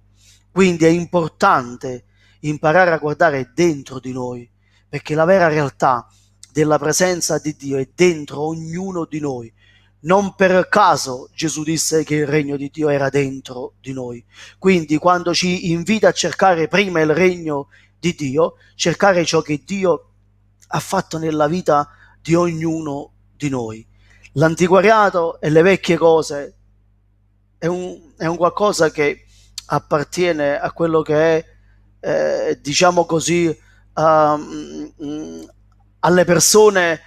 Quindi è importante imparare a guardare dentro di noi, perché la vera realtà della presenza di Dio è dentro ognuno di noi. Non per caso Gesù disse che il regno di Dio era dentro di noi. Quindi quando ci invita a cercare prima il regno di Dio, cercare ciò che Dio ha fatto nella vita di ognuno di noi. L'antiquariato e le vecchie cose è un, è un qualcosa che appartiene a quello che è, eh, diciamo così, um, mm, alle persone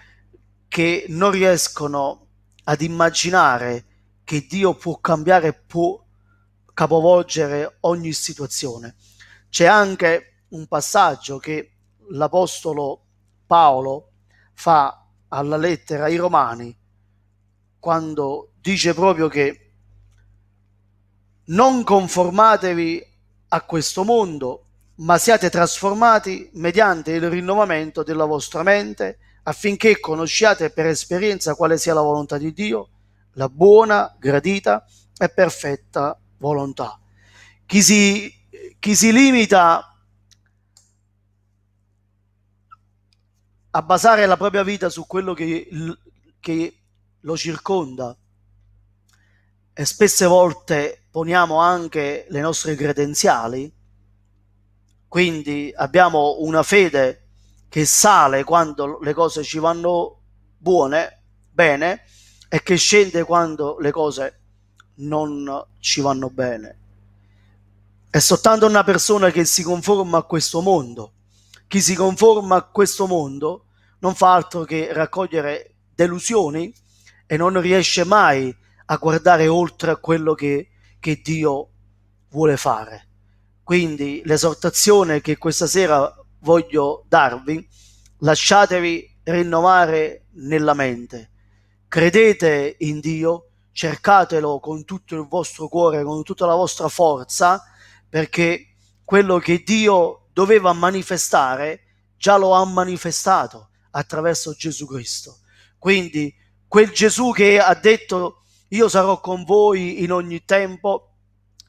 che non riescono a ad immaginare che Dio può cambiare, può capovolgere ogni situazione. C'è anche un passaggio che l'Apostolo Paolo fa alla lettera ai Romani, quando dice proprio che non conformatevi a questo mondo, ma siate trasformati mediante il rinnovamento della vostra mente affinché conosciate per esperienza quale sia la volontà di Dio, la buona, gradita e perfetta volontà. Chi si, chi si limita a basare la propria vita su quello che, che lo circonda, e spesse volte poniamo anche le nostre credenziali, quindi abbiamo una fede che sale quando le cose ci vanno buone, bene, e che scende quando le cose non ci vanno bene. È soltanto una persona che si conforma a questo mondo. Chi si conforma a questo mondo non fa altro che raccogliere delusioni e non riesce mai a guardare oltre a quello che, che Dio vuole fare. Quindi l'esortazione che questa sera voglio darvi, lasciatevi rinnovare nella mente. Credete in Dio, cercatelo con tutto il vostro cuore, con tutta la vostra forza, perché quello che Dio doveva manifestare già lo ha manifestato attraverso Gesù Cristo. Quindi quel Gesù che ha detto io sarò con voi in ogni tempo,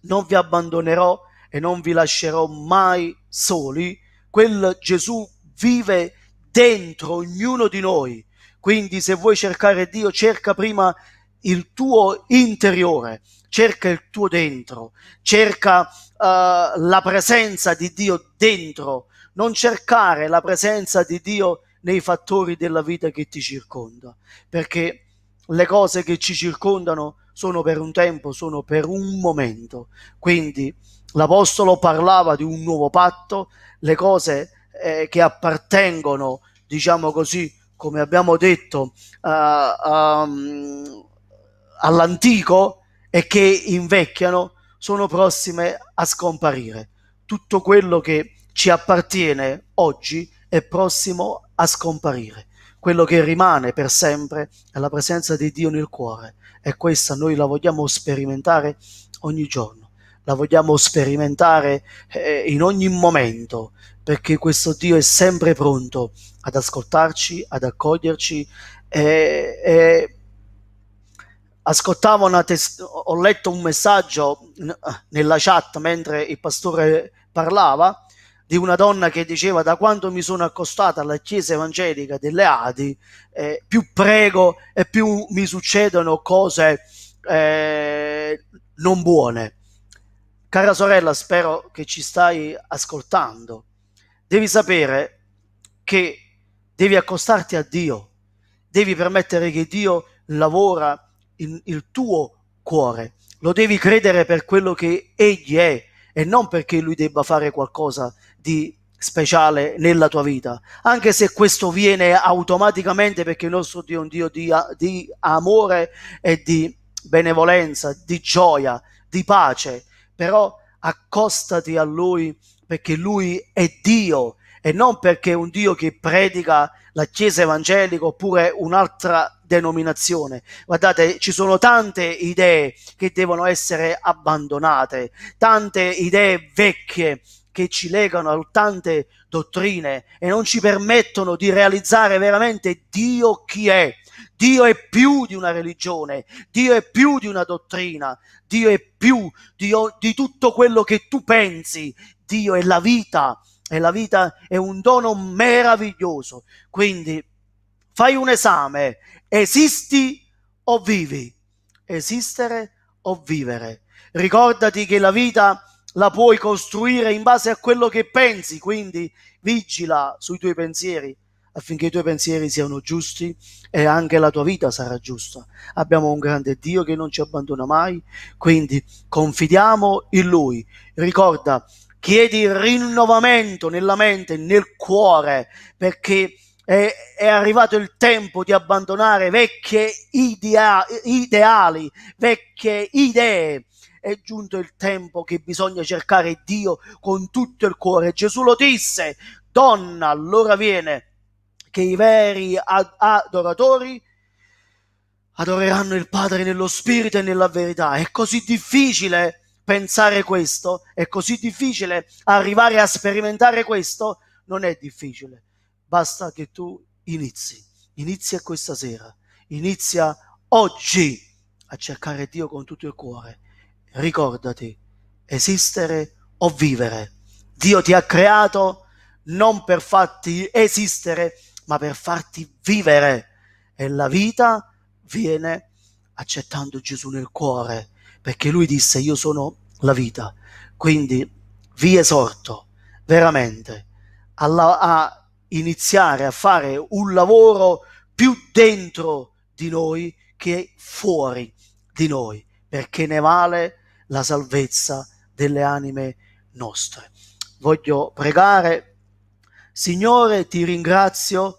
non vi abbandonerò e non vi lascerò mai soli, quel Gesù vive dentro ognuno di noi. Quindi se vuoi cercare Dio, cerca prima il tuo interiore, cerca il tuo dentro, cerca uh, la presenza di Dio dentro, non cercare la presenza di Dio nei fattori della vita che ti circonda, perché le cose che ci circondano sono per un tempo, sono per un momento. Quindi l'Apostolo parlava di un nuovo patto, le cose eh, che appartengono, diciamo così, come abbiamo detto, uh, um, all'antico e che invecchiano, sono prossime a scomparire. Tutto quello che ci appartiene oggi è prossimo a scomparire. Quello che rimane per sempre è la presenza di Dio nel cuore e questa noi la vogliamo sperimentare ogni giorno la vogliamo sperimentare eh, in ogni momento, perché questo Dio è sempre pronto ad ascoltarci, ad accoglierci. E, e... Tes- ho letto un messaggio nella chat mentre il pastore parlava di una donna che diceva da quando mi sono accostata alla chiesa evangelica delle Adi eh, più prego e più mi succedono cose eh, non buone Cara sorella, spero che ci stai ascoltando. Devi sapere che devi accostarti a Dio, devi permettere che Dio lavora in, il tuo cuore, lo devi credere per quello che Egli è e non perché Lui debba fare qualcosa di speciale nella tua vita, anche se questo viene automaticamente perché il nostro Dio è un Dio di, di amore e di benevolenza, di gioia, di pace, però accostati a Lui perché Lui è Dio e non perché un Dio che predica la Chiesa evangelica oppure un'altra denominazione. Guardate, ci sono tante idee che devono essere abbandonate, tante idee vecchie che ci legano a tante dottrine e non ci permettono di realizzare veramente Dio chi è Dio è più di una religione, Dio è più di una dottrina, Dio è più di, di tutto quello che tu pensi, Dio è la vita e la vita è un dono meraviglioso. Quindi fai un esame, esisti o vivi? Esistere o vivere? Ricordati che la vita la puoi costruire in base a quello che pensi, quindi vigila sui tuoi pensieri, affinché i tuoi pensieri siano giusti e anche la tua vita sarà giusta. Abbiamo un grande Dio che non ci abbandona mai, quindi confidiamo in Lui. Ricorda, chiedi rinnovamento nella mente, nel cuore, perché è, è arrivato il tempo di abbandonare vecchie idea, ideali, vecchie idee è giunto il tempo che bisogna cercare Dio con tutto il cuore. Gesù lo disse, donna, allora viene che i veri ad- adoratori adoreranno il Padre nello Spirito e nella verità. È così difficile pensare questo? È così difficile arrivare a sperimentare questo? Non è difficile. Basta che tu inizi. Inizia questa sera. Inizia oggi a cercare Dio con tutto il cuore. Ricordati, esistere o vivere. Dio ti ha creato non per farti esistere, ma per farti vivere. E la vita viene accettando Gesù nel cuore, perché lui disse io sono la vita. Quindi vi esorto veramente alla, a iniziare a fare un lavoro più dentro di noi che fuori di noi, perché ne vale la salvezza delle anime nostre. Voglio pregare Signore, ti ringrazio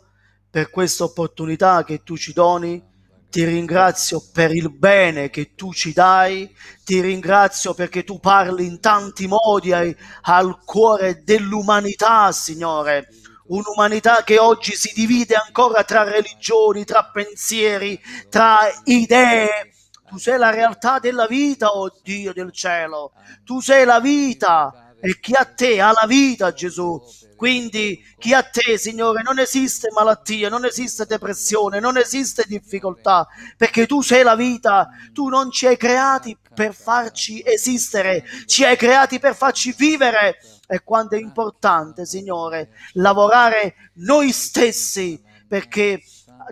per questa opportunità che tu ci doni, ti ringrazio per il bene che tu ci dai, ti ringrazio perché tu parli in tanti modi ai, al cuore dell'umanità, Signore un'umanità che oggi si divide ancora tra religioni, tra pensieri, tra idee. Tu sei la realtà della vita, oh Dio del cielo. Tu sei la vita e chi a te ha la vita, Gesù. Quindi chi ha te, Signore, non esiste malattia, non esiste depressione, non esiste difficoltà, perché tu sei la vita, tu non ci hai creati per farci esistere, ci hai creati per farci vivere. E quanto è importante, Signore, lavorare noi stessi, perché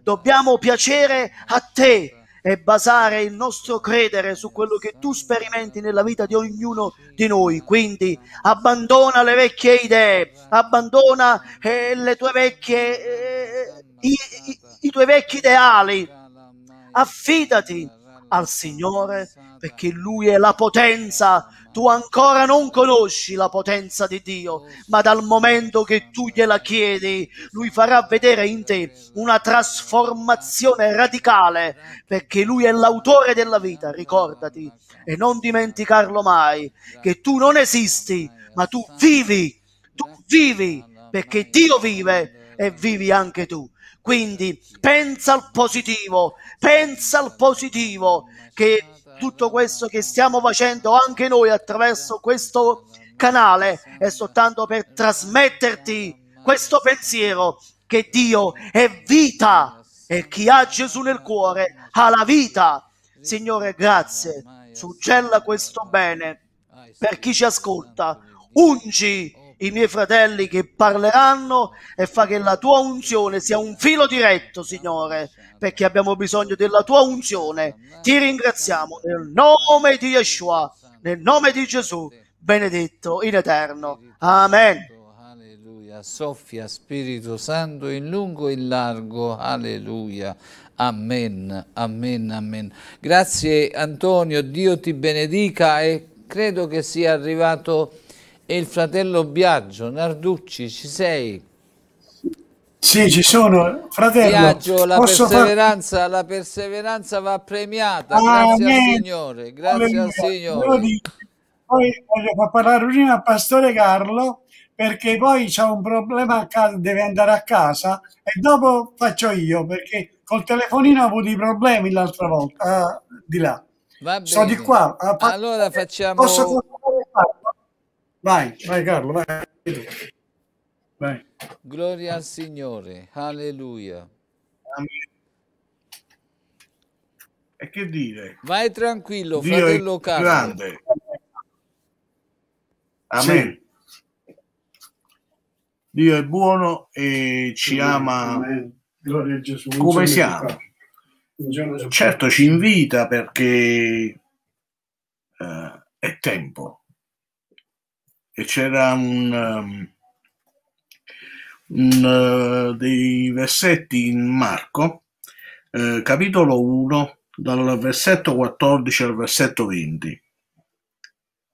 dobbiamo piacere a te, e basare il nostro credere su quello che tu sperimenti nella vita di ognuno di noi. Quindi abbandona le vecchie idee, abbandona eh, le tue vecchie, eh, i, i, i tuoi vecchi ideali. Affidati al Signore perché Lui è la potenza tu ancora non conosci la potenza di Dio, ma dal momento che tu gliela chiedi, lui farà vedere in te una trasformazione radicale, perché lui è l'autore della vita, ricordati, e non dimenticarlo mai, che tu non esisti, ma tu vivi, tu vivi, perché Dio vive e vivi anche tu. Quindi pensa al positivo, pensa al positivo che tutto questo che stiamo facendo anche noi attraverso questo canale è soltanto per trasmetterti questo pensiero che Dio è vita e chi ha Gesù nel cuore ha la vita. Signore, grazie. Suggella questo bene per chi ci ascolta. Ungi i miei fratelli che parleranno e fa che la tua unzione sia un filo diretto, Signore, perché abbiamo bisogno della tua unzione. Ti ringraziamo nel nome di Yeshua, nel nome di Gesù, benedetto in eterno. Amen. Alleluia, Soffia Spirito Santo in lungo e in largo, alleluia. Amen, amen, amen. Grazie Antonio, Dio ti benedica e credo che sia arrivato e il fratello Biagio, Narducci, ci sei? Sì, ci sono, fratello. Biagio, la, perseveranza, far... la perseveranza, va premiata, ah, grazie me. al Signore, grazie Alleluia. al Signore. Poi voglio far parlare prima a pastore Carlo perché poi c'è un problema a casa, deve andare a casa e dopo faccio io perché col telefonino ho avuto i problemi l'altra volta, ah, di là. Va bene. Sto di qua. Ah, allora facciamo... Posso... Vai, vai Carlo, vai. vai. Gloria al Signore, alleluia. E che dire? Vai tranquillo, Dio fratello Carlo. Grande. Amen. Sì. Dio è buono e ci Amen. ama Amen. Gesù, come siamo. Certo ci invita perché eh, è tempo e c'era un, um, un, uh, dei versetti in Marco, eh, capitolo 1, dal versetto 14 al versetto 20.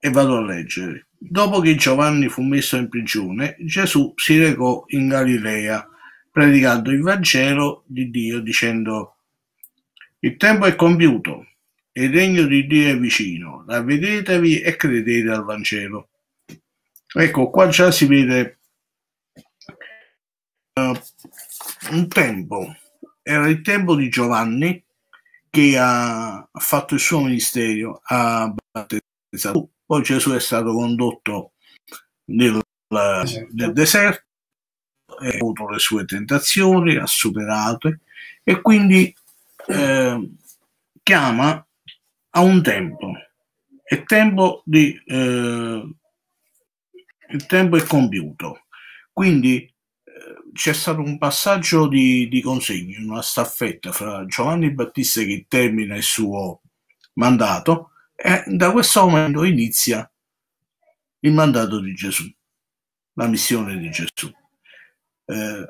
E vado a leggere. Dopo che Giovanni fu messo in prigione, Gesù si recò in Galilea, predicando il Vangelo di Dio, dicendo Il tempo è compiuto, il regno di Dio è vicino, ravvedetevi e credete al Vangelo. Ecco, qua già si vede uh, un tempo, era il tempo di Giovanni che ha fatto il suo ministero, ha battezzato, poi Gesù è stato condotto nel, nel deserto, ha avuto le sue tentazioni, ha superato e quindi eh, chiama a un tempo, è tempo di... Eh, il tempo è compiuto. Quindi eh, c'è stato un passaggio di, di consegne, una staffetta fra Giovanni Battista che termina il suo mandato e da questo momento inizia il mandato di Gesù, la missione di Gesù. Eh,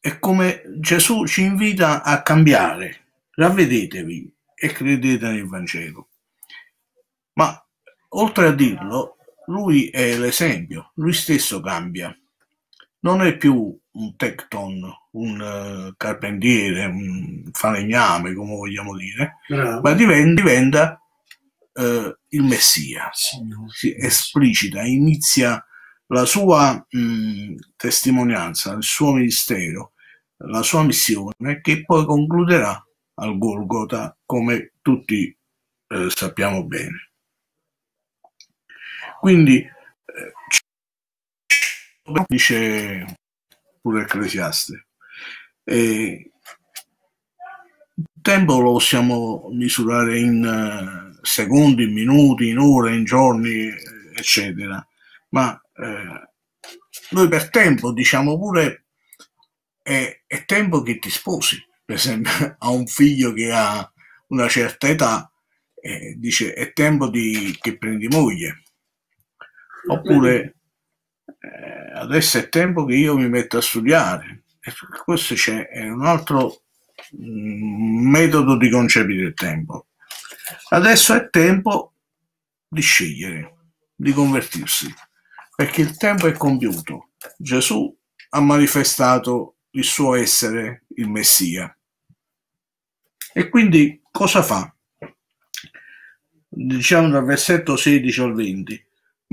è come Gesù ci invita a cambiare, ravvedetevi e credete nel Vangelo. Ma oltre a dirlo, lui è l'esempio, lui stesso cambia. Non è più un tecton, un uh, eh, carpentiere, un falegname, come vogliamo dire, Bravo. ma diventa, diventa uh, il Messia. Signore. Si esplicita, inizia la sua mh, mm, testimonianza, il suo ministero, la sua missione, che poi concluderà al Golgota, come tutti eh, sappiamo bene. Quindi eh, dice pure Ecclesiaste. E, il tempo lo possiamo misurare in eh, secondi, in minuti, in ore, in giorni, eccetera. Ma eh, noi per tempo diciamo pure è, è, tempo che ti sposi, per esempio (laughs) a un figlio che ha una certa età, eh, dice è tempo di, che prendi moglie. Oppure eh, adesso è tempo che io mi metto a studiare. E questo c'è, è un altro mm, metodo di concepire il tempo. Adesso è tempo di scegliere, di convertirsi, perché il tempo è compiuto. Gesù ha manifestato il suo essere il Messia. E quindi cosa fa? Diciamo dal versetto 16 al 20.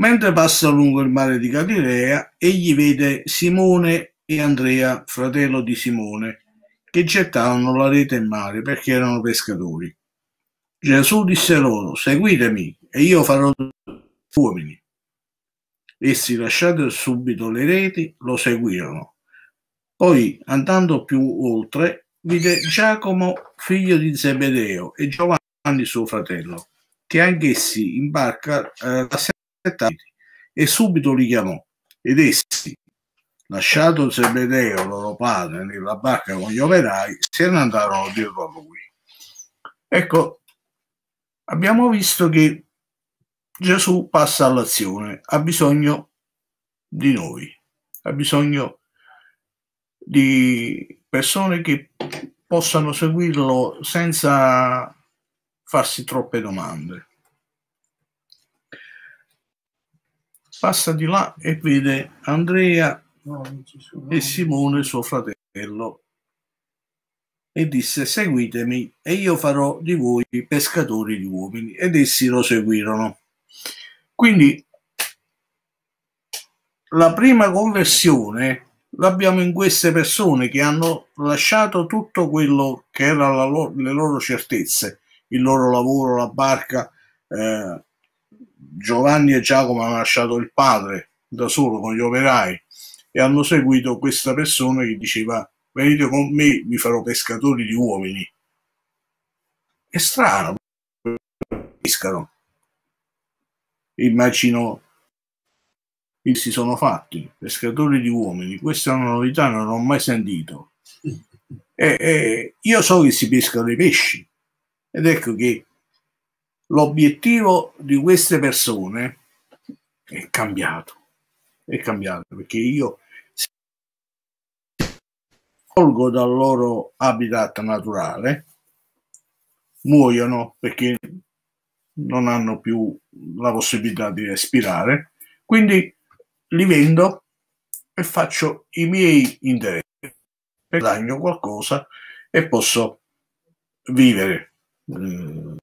Mentre passa lungo il mare di Galilea, egli vede Simone e Andrea, fratello di Simone, che gettavano la rete in mare perché erano pescatori. Gesù disse loro, seguitemi e io farò uomini. Essi lasciate subito le reti, lo seguirono. Poi, andando più oltre, vide Giacomo, figlio di Zebedeo, e Giovanni, suo fratello, che anch'essi in barca eh, e subito li chiamò ed essi, lasciato Zebedeo loro padre nella barca con gli operai, se ne andarono dietro a lui. Ecco, abbiamo visto che Gesù passa all'azione, ha bisogno di noi, ha bisogno di persone che possano seguirlo senza farsi troppe domande. Passa di là e vede Andrea e Simone, suo fratello, e disse seguitemi e io farò di voi pescatori di uomini. Ed essi lo seguirono. Quindi la prima conversione l'abbiamo in queste persone che hanno lasciato tutto quello che erano lo- le loro certezze, il loro lavoro, la barca, eh, Giovanni e Giacomo hanno lasciato il padre da solo con gli operai e hanno seguito questa persona che diceva venite con me, vi farò pescatori di uomini. È strano, pescano. Immagino che si sono fatti, pescatori di uomini, questa è una novità, non l'ho mai sentito. (laughs) E, e, io so che si pescano i pesci ed ecco che l'obiettivo di queste persone è cambiato, è cambiato perché io tolgo dal loro habitat naturale, muoiono perché non hanno più la possibilità di respirare, quindi li vendo e faccio i miei interessi, guadagno qualcosa e posso vivere. Mm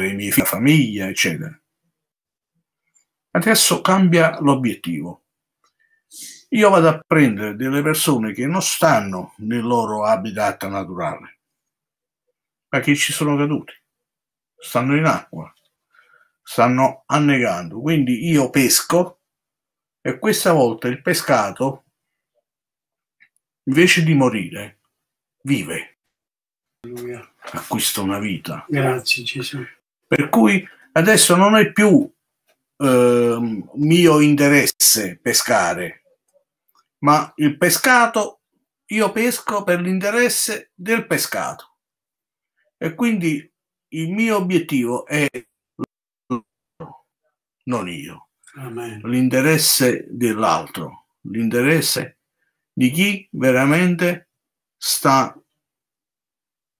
per i miei figli, la famiglia, eccetera. Adesso cambia l'obiettivo. Io vado a prendere delle persone che non stanno nel loro habitat naturale, ma che ci sono caduti, stanno in acqua, stanno annegando. Quindi io pesco e questa volta il pescato, invece di morire, vive. Acquista una vita. Grazie Gesù. Per cui adesso non è più eh, mio interesse pescare, ma il pescato io pesco per l'interesse del pescato. E quindi il mio obiettivo è non io, l'interesse dell'altro, l'interesse di chi veramente sta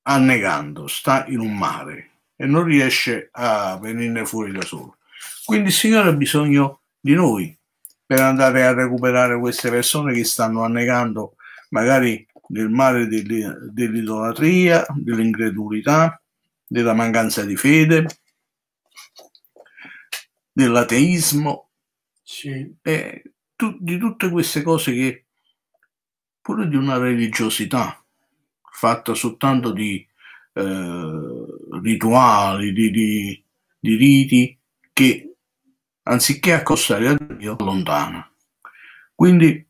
annegando, sta in un mare e non riesce a venirne fuori da solo. Quindi il Signore ha bisogno di noi per andare a recuperare queste persone che stanno annegando magari nel mare dell'idolatria, dell'incredulità, della mancanza di fede, dell'ateismo sì. e tu, di tutte queste cose che pure di una religiosità fatta soltanto di eh, rituali, di, di, di riti che anziché accostare a Dio lontana. Quindi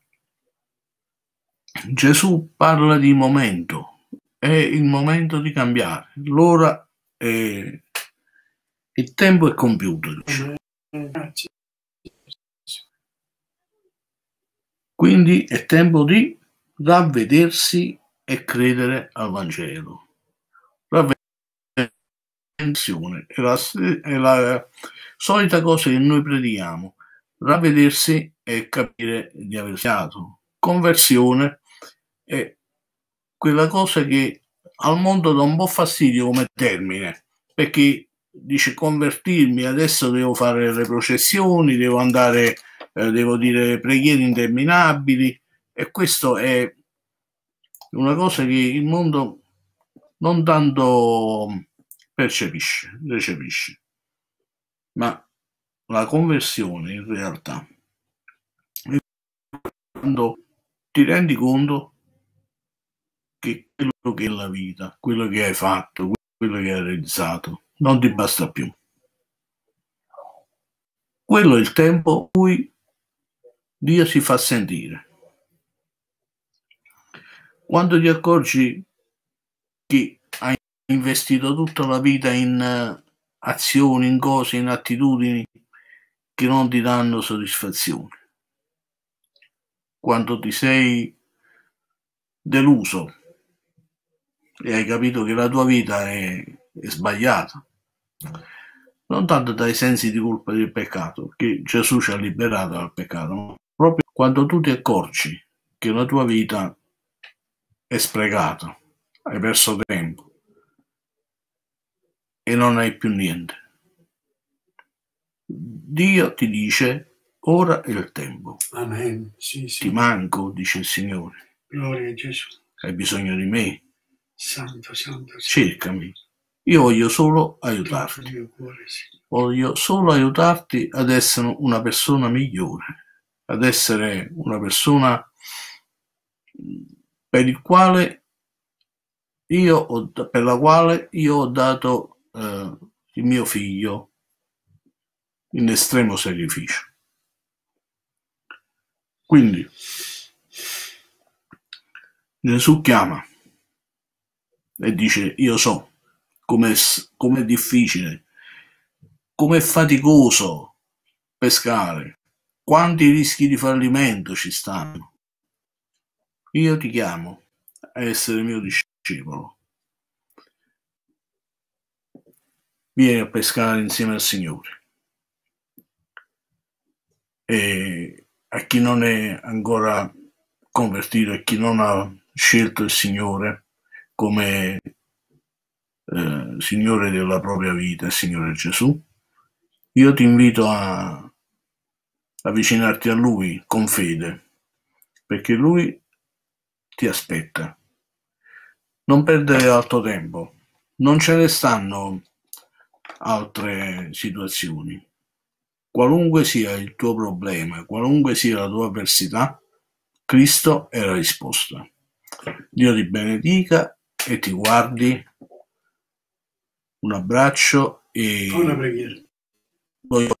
Gesù parla di momento, è il momento di cambiare, l'ora è, il tempo è compiuto. Dice. Quindi è tempo di ravvedersi e credere al Vangelo la pensione è la, è la solita cosa che noi predichiamo. Ravvedersi è capire di aver sbagliato. Conversione è quella cosa che al mondo dà un po' fastidio come termine, perché dice convertirmi, adesso devo fare le processioni, devo andare, eh, devo dire preghiere interminabili e questo è una cosa che il mondo non tanto percepisce, recepisce, ma la conversione in realtà è quando ti rendi conto che quello che è la vita, quello che hai fatto, quello che hai realizzato, non ti basta più. Quello è il tempo in cui Dio si fa sentire. Quando ti accorgi chi ha investito tutta la vita in eh, azioni, in cose, in attitudini che non ti danno soddisfazione. Quando ti sei deluso e hai capito che la tua vita è, è sbagliata, non tanto dai sensi di colpa del peccato, che Gesù ci ha liberato dal peccato, ma proprio quando tu ti accorgi che la tua vita è sprecata, hai perso tempo e non hai più niente. Dio ti dice, ora è il tempo. Amen. Sì, sì. Ti manco, dice il Signore. Gloria a Gesù. Hai bisogno di me. Santo, santo, santo. Cercami. Io voglio solo aiutarti. Cuore, sì. Voglio solo aiutarti ad essere una persona migliore, ad essere una persona per il quale ho, per la quale io ho dato eh, il mio figlio in estremo sacrificio. Quindi Gesù chiama e dice io so com'è, com'è difficile, com'è faticoso pescare, quanti rischi di fallimento ci stanno. Io ti chiamo a essere mio discepolo scivolo. Vieni a pescare insieme al Signore. E a chi non è ancora convertito, a chi non ha scelto il Signore come eh, Signore della propria vita, Signore Gesù, io ti invito a avvicinarti a Lui con fede, perché Lui ti aspetta. Non perdere altro tempo, non ce ne stanno altre situazioni. Qualunque sia il tuo problema, qualunque sia la tua avversità, Cristo è la risposta. Dio ti benedica e ti guardi. Un abbraccio e una preghiera. Voglio,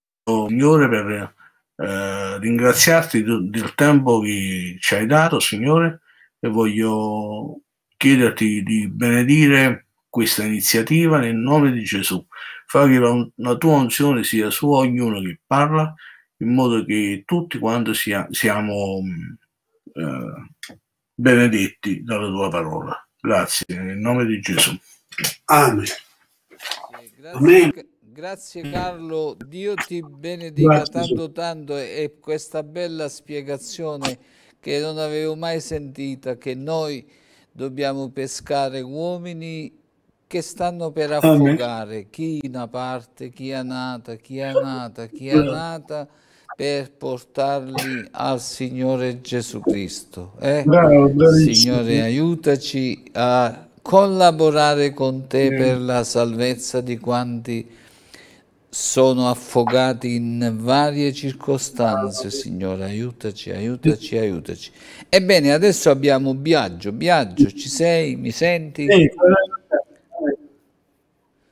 Signore, per eh, ringraziarti del tempo che ci hai dato, Signore, e voglio Chiedati di benedire questa iniziativa nel nome di Gesù. Fa che la, la tua unzione sia su ognuno che parla, in modo che tutti quanti sia, siamo eh, benedetti dalla tua parola. Grazie, nel nome di Gesù. Amen. Grazie, grazie Carlo, Dio ti benedica grazie, tanto tanto e questa bella spiegazione che non avevo mai sentita, che noi dobbiamo pescare uomini che stanno per affogare, chi una parte, chi è nata, chi è nata, chi è nata, per portarli al Signore Gesù Cristo. Eh? Signore, aiutaci a collaborare con te per la salvezza di quanti sono affogati in varie circostanze, ah, Signore, aiutaci, aiutaci, aiutaci. Ebbene, adesso abbiamo Biagio. Biagio, ci sei? Mi senti? Sì.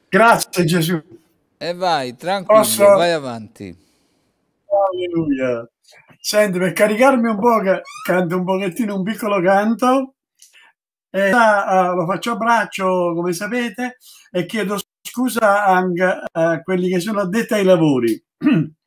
Grazie Gesù. E vai, tranquillo, Posso... vai avanti. Alleluia. Senti, per caricarmi un po', canto un pochettino un piccolo canto. E, eh, ah, lo faccio a braccio, come sapete, e chiedo scusa a eh, quelli che sono addetti ai lavori. (clears throat)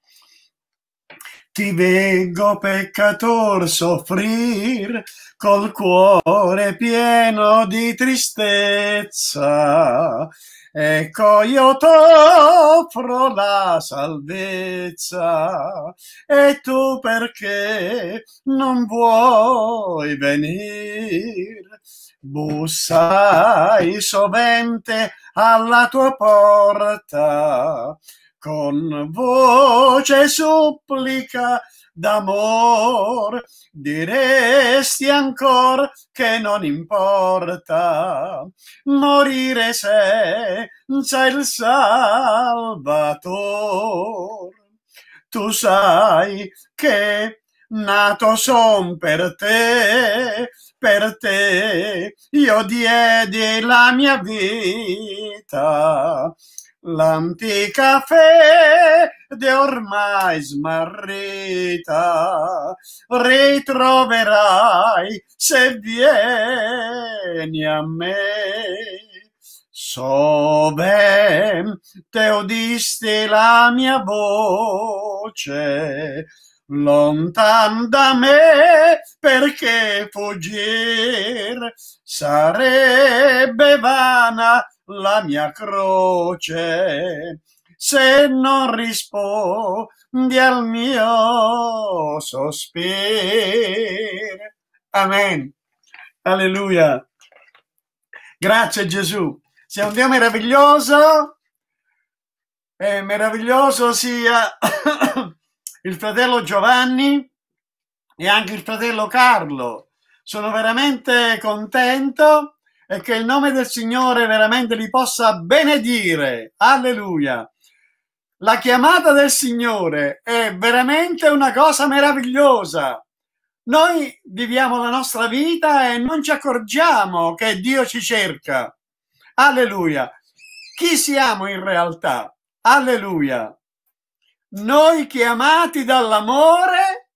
ti vengo peccator soffrir col cuore pieno di tristezza. Ecco io t'offro la salvezza e tu perché non vuoi venir? Bussai sovente alla tua porta con voce supplica d'amor diresti ancor che non importa morire senza il Salvator. Tu sai che nato son per te, per te io diedi la mia vita l'antica fede ormai smarrita ritroverai se vieni a me. So ben te udisti la mia voce, lontan da me perché fuggir sarebbe vana la mia croce. Se non rispondi al mio sospiro. Amen. Alleluia. Grazie Gesù. Sei un Dio meraviglioso. E meraviglioso sia (coughs) il fratello Giovanni e anche il fratello Carlo. Sono veramente contento e che il nome del Signore veramente li possa benedire. Alleluia. La chiamata del Signore è veramente una cosa meravigliosa. Noi viviamo la nostra vita e non ci accorgiamo che Dio ci cerca. Alleluia. Chi siamo in realtà? Alleluia. Noi chiamati dall'amore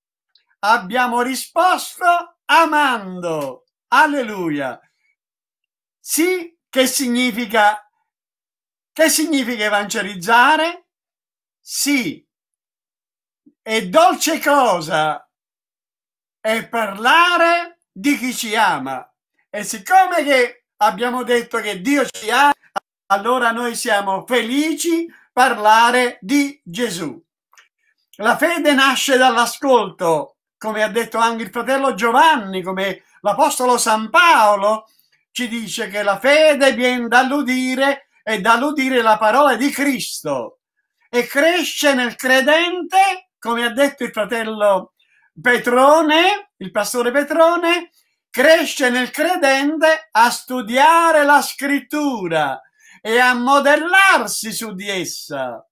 abbiamo risposto amando. Alleluia. Sì, che significa, che significa evangelizzare? Sì. E dolce cosa è parlare di chi ci ama. E siccome che abbiamo detto che Dio ci ama, allora noi siamo felici parlare di Gesù. La fede nasce dall'ascolto, come ha detto anche il fratello Giovanni, come l'apostolo San Paolo ci dice che la fede viene dall'udire e dall'udire la parola di Cristo e cresce nel credente, come ha detto il fratello Petrone, il pastore Petrone, cresce nel credente a studiare la scrittura e a modellarsi su di essa.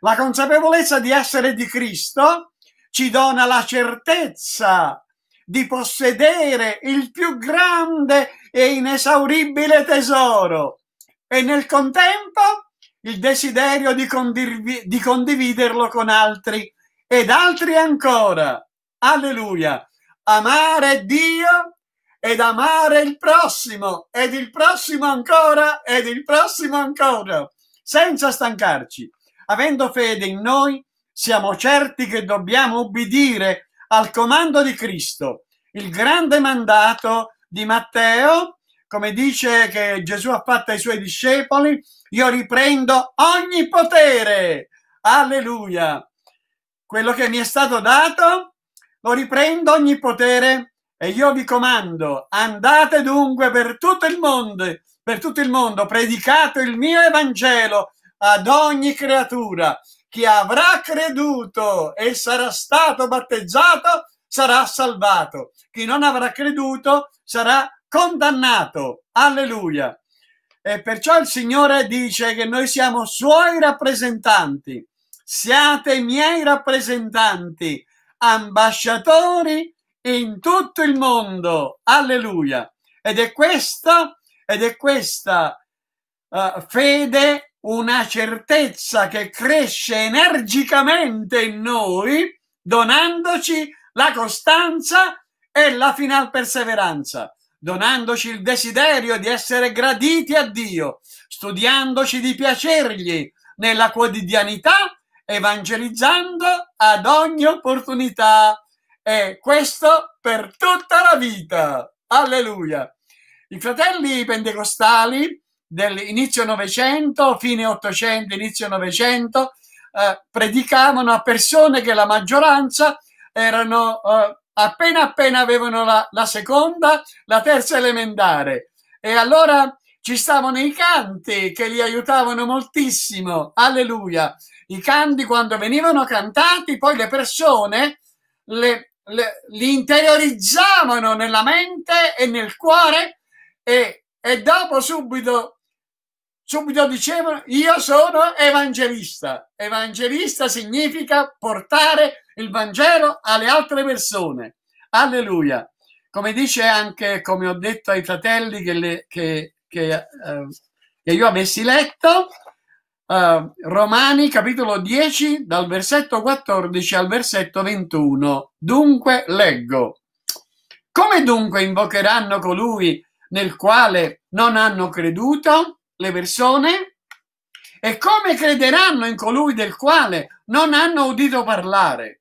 La consapevolezza di essere di Cristo ci dona la certezza di possedere il più grande e inesauribile tesoro e nel contempo il desiderio di, condiv di condividerlo con altri ed altri ancora. Alleluia! Amare Dio ed amare il prossimo ed il prossimo ancora ed il prossimo ancora, senza stancarci. Avendo fede in noi, siamo certi che dobbiamo ubbidire al comando di Cristo, il grande mandato di Matteo, come dice che Gesù ha fatto ai suoi discepoli, io riprendo ogni potere, alleluia. Quello che mi è stato dato, lo riprendo ogni potere e io vi comando, andate dunque per tutto il mondo, per tutto il mondo, predicate il mio Evangelo ad ogni creatura. Chi avrà creduto e sarà stato battezzato sarà salvato, chi non avrà creduto sarà condannato. Alleluia. E perciò il Signore dice che noi siamo suoi rappresentanti, siate miei rappresentanti, ambasciatori in tutto il mondo. Alleluia. Ed è questa, ed è questa uh, fede, una certezza che cresce energicamente in noi, donandoci la costanza e la final perseveranza, donandoci il desiderio di essere graditi a Dio, studiandoci di piacergli nella quotidianità, evangelizzando ad ogni opportunità. E questo per tutta la vita. Alleluia. I fratelli pentecostali dell'inizio Novecento, fine Ottocento, inizio Novecento, eh, predicavano a persone che la maggioranza erano eh, appena appena avevano la, la, seconda, la terza elementare e allora ci stavano i canti che li aiutavano moltissimo, alleluia. I canti quando venivano cantati poi le persone le, le, li interiorizzavano nella mente e nel cuore e, e dopo subito subito dicevano io sono evangelista. Evangelista significa portare il Vangelo alle altre persone. Alleluia. Come dice anche, come ho detto ai fratelli che, le, che, che, eh, che io avessi letto, eh, Romani capitolo 10 dal versetto 14 al versetto 21. Dunque leggo. Come dunque invocheranno colui nel quale non hanno creduto le persone? E come crederanno in colui del quale non hanno udito parlare?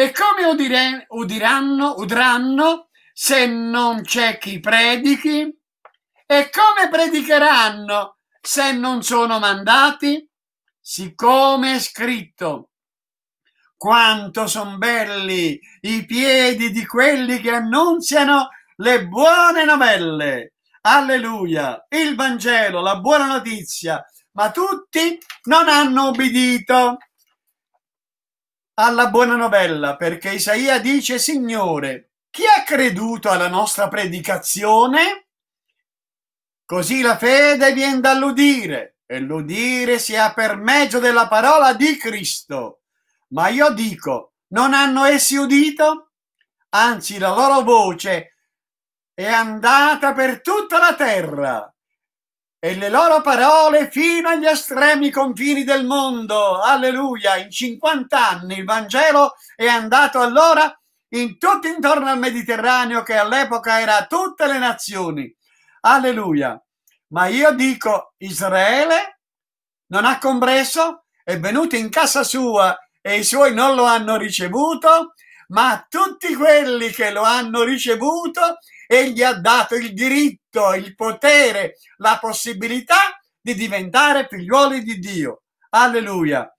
E come udire, udiranno, udranno se non c'è chi predichi? E come predicheranno se non sono mandati? Siccome è scritto, quanto son belli i piedi di quelli che annunziano le buone novelle. Alleluia, il Vangelo, la buona notizia, ma tutti non hanno obbedito alla buona novella, perché Isaia dice, Signore, chi ha creduto alla nostra predicazione? Così la fede viene dall'udire, e l'udire si ha per mezzo della parola di Cristo. Ma io dico, non hanno essi udito? Anzi, la loro voce è andata per tutta la terra e le loro parole fino agli estremi confini del mondo. Alleluia! In 50 anni il Vangelo è andato allora in tutto intorno al Mediterraneo che all'epoca era tutte le nazioni. Alleluia! Ma io dico, Israele non ha compreso, è venuto in casa sua e i suoi non lo hanno ricevuto, ma a tutti quelli che lo hanno ricevuto, egli ha dato il diritto diritto, il potere, la possibilità di diventare figlioli di Dio. Alleluia.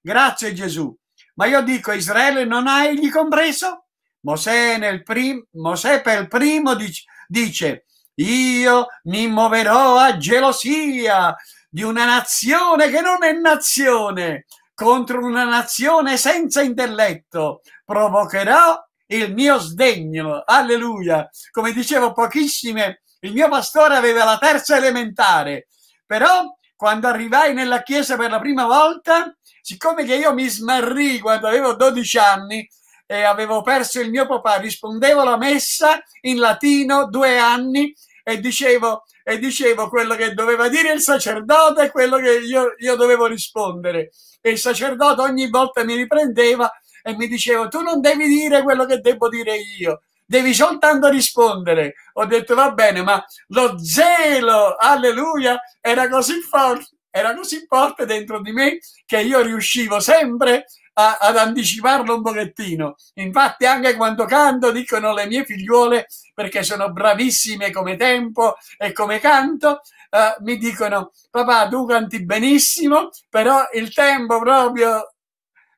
Grazie Gesù. Ma io dico, Israele non ha egli compreso? Mosè, nel prim- Mosè per primo dice, dice, io mi muoverò a gelosia di una nazione che non è nazione, contro una nazione senza intelletto. Provocherò il mio sdegno. Alleluia. Come dicevo, pochissime il mio pastore aveva la terza elementare, però quando arrivai nella chiesa per la prima volta, siccome che io mi smarrì quando avevo 12 anni e avevo perso il mio papà, rispondevo alla messa in latino due anni e dicevo, e dicevo quello che doveva dire il sacerdote e quello che io, io dovevo rispondere. E il sacerdote ogni volta mi riprendeva e mi dicevo tu non devi dire quello che devo dire io, devi soltanto rispondere. Ho detto va bene, ma lo zelo, alleluia, era così forte, era così forte dentro di me che io riuscivo sempre a, ad anticiparlo un pochettino. Infatti anche quando canto dicono le mie figliuole, perché sono bravissime come tempo e come canto, eh, mi dicono papà tu canti benissimo, però il tempo proprio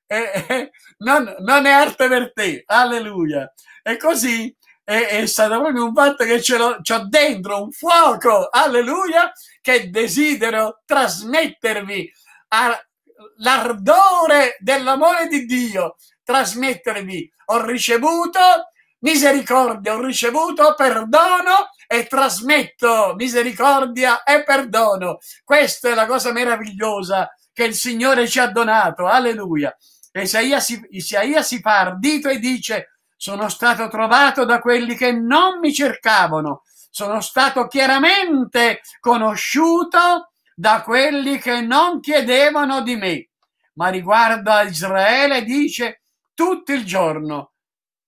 eh, eh, non, non è arte per te. Alleluia. E così è, è stato proprio un fatto che ce l'ho, c'ho dentro un fuoco, alleluia, che desidero trasmettervi a, l'ardore dell'amore di Dio, trasmettervi. Ho ricevuto misericordia, ho ricevuto perdono e trasmetto misericordia e perdono. Questa è la cosa meravigliosa che il Signore ci ha donato. Alleluia. Isaia si, Isaia si fa ardito e dice sono stato trovato da quelli che non mi cercavano, sono stato chiaramente conosciuto da quelli che non chiedevano di me. Ma riguardo a Israele dice tutto il giorno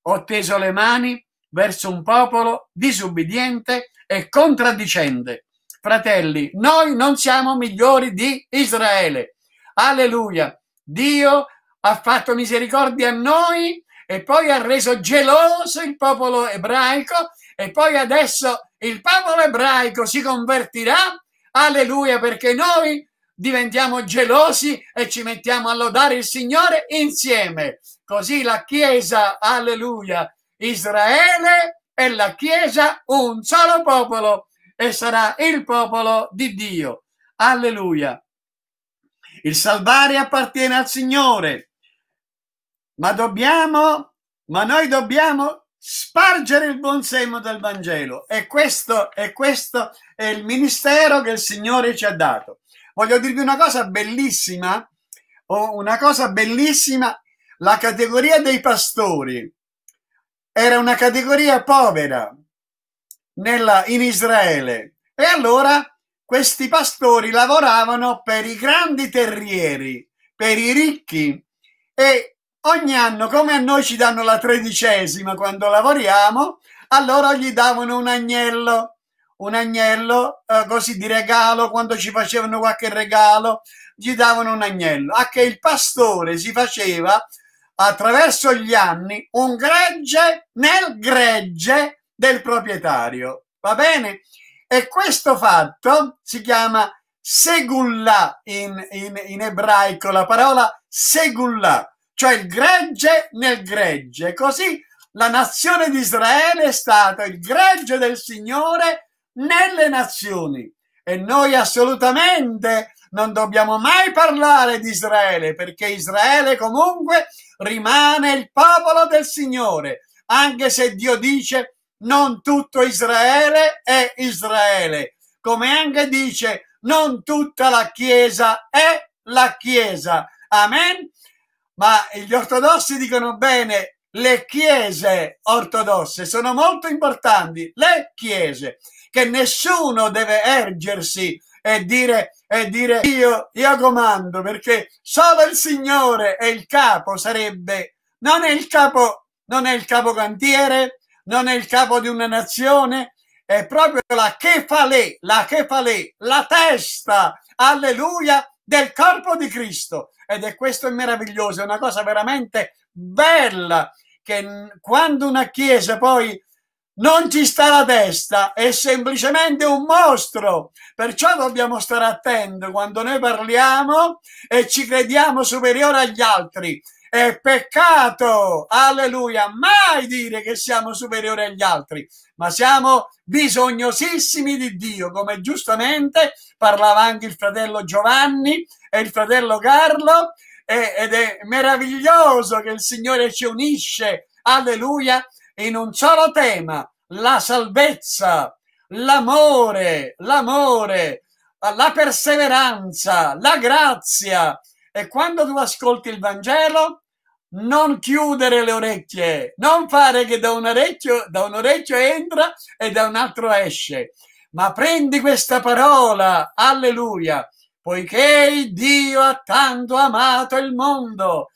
ho teso le mani verso un popolo disubbidiente e contraddicente. Fratelli, noi non siamo migliori di Israele. Alleluia. Dio ha fatto misericordia a noi e poi ha reso geloso il popolo ebraico e poi adesso il popolo ebraico si convertirà, alleluia, perché noi diventiamo gelosi e ci mettiamo a lodare il Signore insieme. Così la Chiesa, alleluia, Israele e la Chiesa un solo popolo e sarà il popolo di Dio. Alleluia. Il salvare appartiene al Signore ma dobbiamo, ma noi dobbiamo spargere il buon seme del Vangelo e questo, e questo è il ministero che il Signore ci ha dato. Voglio dirvi una cosa bellissima, una cosa bellissima, la categoria dei pastori era una categoria povera nella, in Israele e allora questi pastori lavoravano per i grandi terrieri, per i ricchi e Ogni anno, come a noi ci danno la tredicesima quando lavoriamo, allora gli davano un agnello, un agnello eh, così di regalo, quando ci facevano qualche regalo, gli davano un agnello. A che il pastore si faceva attraverso gli anni un gregge nel gregge del proprietario. Va bene? E questo fatto si chiama segullah in, in, in ebraico, la parola segullah cioè il gregge nel gregge. Così la nazione di Israele è stata il gregge del Signore nelle nazioni. E noi assolutamente non dobbiamo mai parlare di Israele, perché Israele comunque rimane il popolo del Signore, anche se Dio dice non tutto Israele è Israele, come anche dice non tutta la Chiesa è la Chiesa. Amen ma gli ortodossi dicono bene le chiese ortodosse sono molto importanti, le chiese, che nessuno deve ergersi e dire, e dire io, io comando, perché solo il Signore è il capo, sarebbe, non è il capo, non è il capocantiere, non è il capo di una nazione, è proprio la chefale, la chefale, la testa, alleluia, del corpo di Cristo ed è questo è meraviglioso, è una cosa veramente bella che quando una chiesa poi non ci sta la testa, è semplicemente un mostro. Perciò dobbiamo stare attenti quando noi parliamo e ci crediamo superiori agli altri. È peccato, alleluia, mai dire che siamo superiori agli altri, ma siamo bisognosissimi di Dio, come giustamente parlava anche il fratello Giovanni e il fratello Carlo e, ed è meraviglioso che il Signore ci unisce, alleluia, in un solo tema, la salvezza, l'amore, l'amore, la perseveranza, la grazia. E quando tu ascolti il Vangelo, non chiudere le orecchie, non fare che da un orecchio, da un orecchio entra e da un altro esce, ma prendi questa parola, alleluia, poiché il Dio ha tanto amato il mondo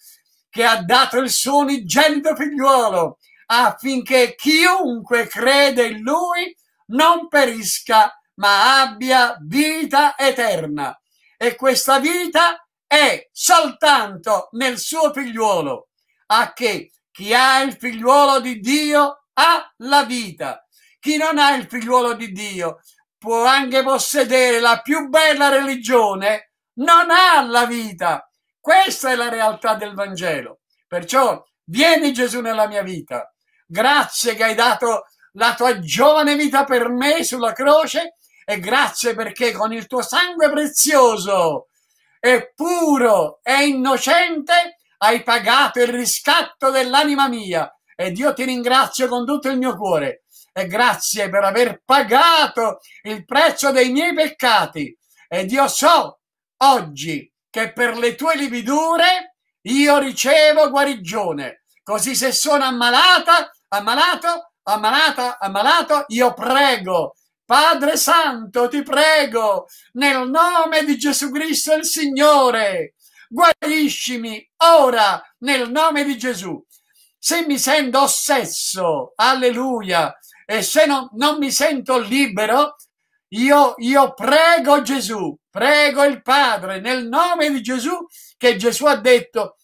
che ha dato il suo unigenito figliuolo affinché chiunque crede in lui non perisca ma abbia vita eterna e questa vita è soltanto nel suo figliuolo a che chi ha il figliuolo di Dio ha la vita chi non ha il figliuolo di Dio può anche possedere la più bella religione, non ha la vita. Questa è la realtà del Vangelo. Perciò vieni Gesù nella mia vita. Grazie che hai dato la tua giovane vita per me sulla croce e grazie perché con il tuo sangue prezioso e puro e innocente hai pagato il riscatto dell'anima mia ed io ti ringrazio con tutto il mio cuore e grazie per aver pagato il prezzo dei miei peccati. Ed io so oggi che per le tue lividure io ricevo guarigione. Così se sono ammalata, ammalato, ammalata, ammalato, io prego. Padre Santo, ti prego, nel nome di Gesù Cristo il Signore, guariscimi ora nel nome di Gesù. Se mi sento ossesso, alleluia, e se non, non mi sento libero, io, io prego Gesù, prego il Padre nel nome di Gesù che Gesù ha detto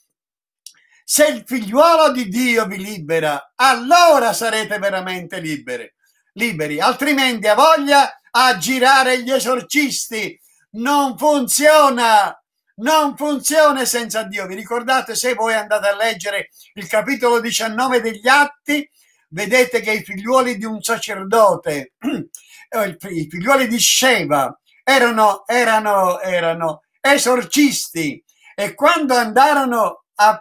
se il figliuolo di Dio vi libera, allora sarete veramente liberi. liberi. Altrimenti ha voglia a girare gli esorcisti. Non funziona, non funziona senza Dio. Vi ricordate se voi andate a leggere il capitolo 19 degli Atti, vedete che i figliuoli di un sacerdote, (clears throat) eh, i figliuoli di Sheva, erano, erano, erano esorcisti e quando andarono a,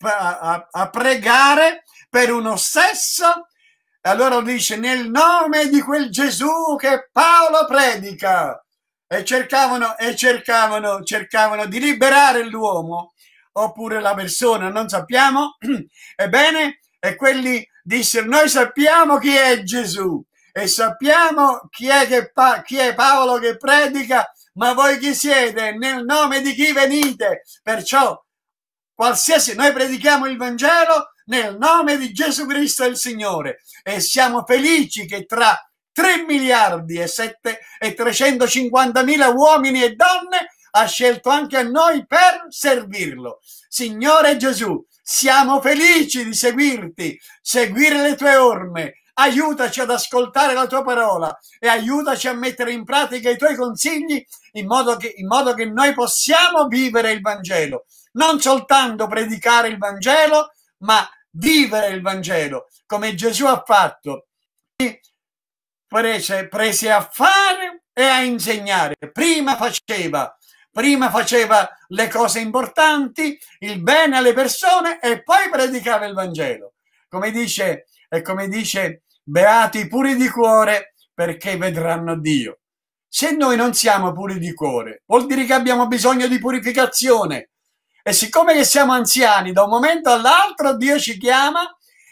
a, a pregare per uno sesso, allora dice nel nome di quel Gesù che Paolo predica e cercavano, e cercavano, cercavano di liberare l'uomo oppure la persona, non sappiamo. (clears throat) Ebbene, e quelli disse noi sappiamo chi è Gesù e sappiamo chi è, che pa- chi è Paolo che predica, ma voi chi siete? Nel nome di chi venite? Perciò qualsiasi noi predichiamo il Vangelo nel nome di Gesù Cristo il Signore e siamo felici che tra 3 miliardi e, 7, e 350 mila uomini e donne ha scelto anche a noi per servirlo. Signore Gesù, siamo felici di seguirti, seguire le tue orme. Aiutaci ad ascoltare la tua parola e aiutaci a mettere in pratica i tuoi consigli in modo che, in modo che noi possiamo vivere il Vangelo. Non soltanto predicare il Vangelo, ma vivere il Vangelo come Gesù ha fatto. Prese, prese a fare e a insegnare. Prima faceva, prima faceva le cose importanti, il bene alle persone e poi predicava il Vangelo. Come dice, e come dice beati puri di cuore perché vedranno Dio. Se noi non siamo puri di cuore, vuol dire che abbiamo bisogno di purificazione. E siccome che siamo anziani, da un momento all'altro Dio ci chiama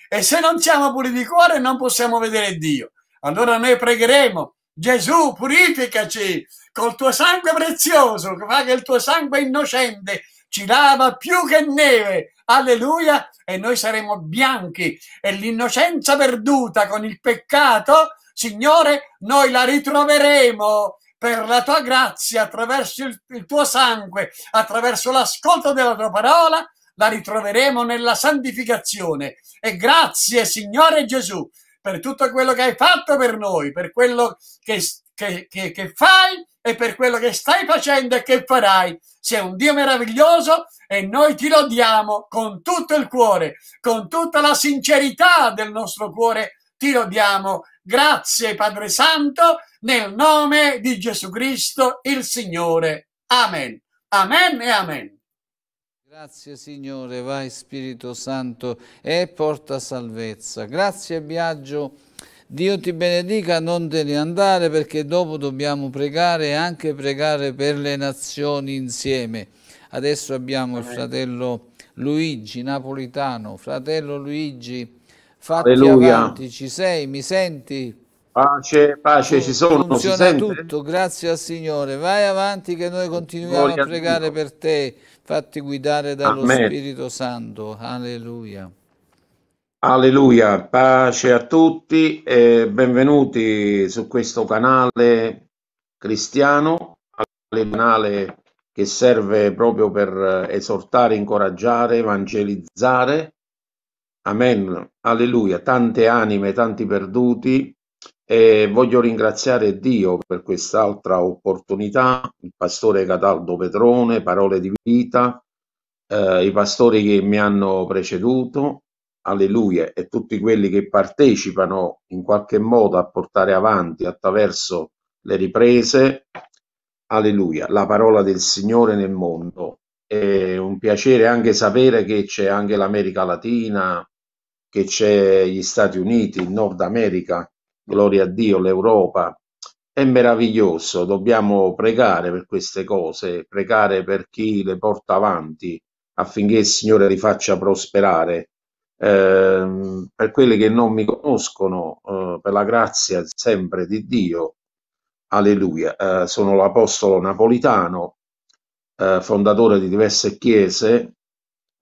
e se non siamo puri di cuore non possiamo vedere Dio. Allora noi pregheremo, Gesù, purificaci, col tuo sangue prezioso, che fa che il tuo sangue innocente ci lava più che neve. Alleluia! E noi saremo bianchi e l'innocenza perduta con il peccato, Signore, noi la ritroveremo per la tua grazia, attraverso il, il tuo sangue, attraverso l'ascolto della tua parola, la ritroveremo nella santificazione. E grazie, Signore Gesù, per tutto quello che hai fatto per noi, per quello che che, che, che fai e per quello che stai facendo e che farai. Sei un Dio meraviglioso e noi ti lodiamo con tutto il cuore, con tutta la sincerità del nostro cuore. Ti lodiamo. Grazie Padre Santo, nel nome di Gesù Cristo, il Signore. Amen. Amen e amen. Grazie Signore, vai Spirito Santo e porta salvezza. Grazie Biagio Dio ti benedica, non te ne andare perché dopo dobbiamo pregare e anche pregare per le nazioni insieme. Adesso abbiamo il fratello Luigi, napolitano. Fratello Luigi, fatti Alleluia. avanti, ci sei, mi senti? Pace, pace, ci sono. Funziona tutto, grazie al Signore. Vai avanti che noi continuiamo Voglia a pregare Dio. per te. Fatti guidare dallo Amen. Spirito Santo. Alleluia. Alleluia, pace a tutti e benvenuti su questo canale cristiano, canale che serve proprio per esortare, incoraggiare, evangelizzare. Amen, alleluia, tante anime, tanti perduti e voglio ringraziare Dio per quest'altra opportunità, il pastore Cataldo Petrone, parole di vita, eh, i pastori che mi hanno preceduto, alleluia, e tutti quelli che partecipano in qualche modo a portare avanti attraverso le riprese, alleluia, la parola del Signore nel mondo. È un piacere anche sapere che c'è anche l'America Latina, che c'è gli Stati Uniti, il Nord America, gloria a Dio, l'Europa. È meraviglioso, dobbiamo pregare per queste cose, pregare per chi le porta avanti affinché il Signore li faccia prosperare Ehm, per quelli che non mi conoscono, eh, per la grazia sempre di Dio, alleluia, eh, sono l'apostolo napolitano, eh, fondatore di diverse chiese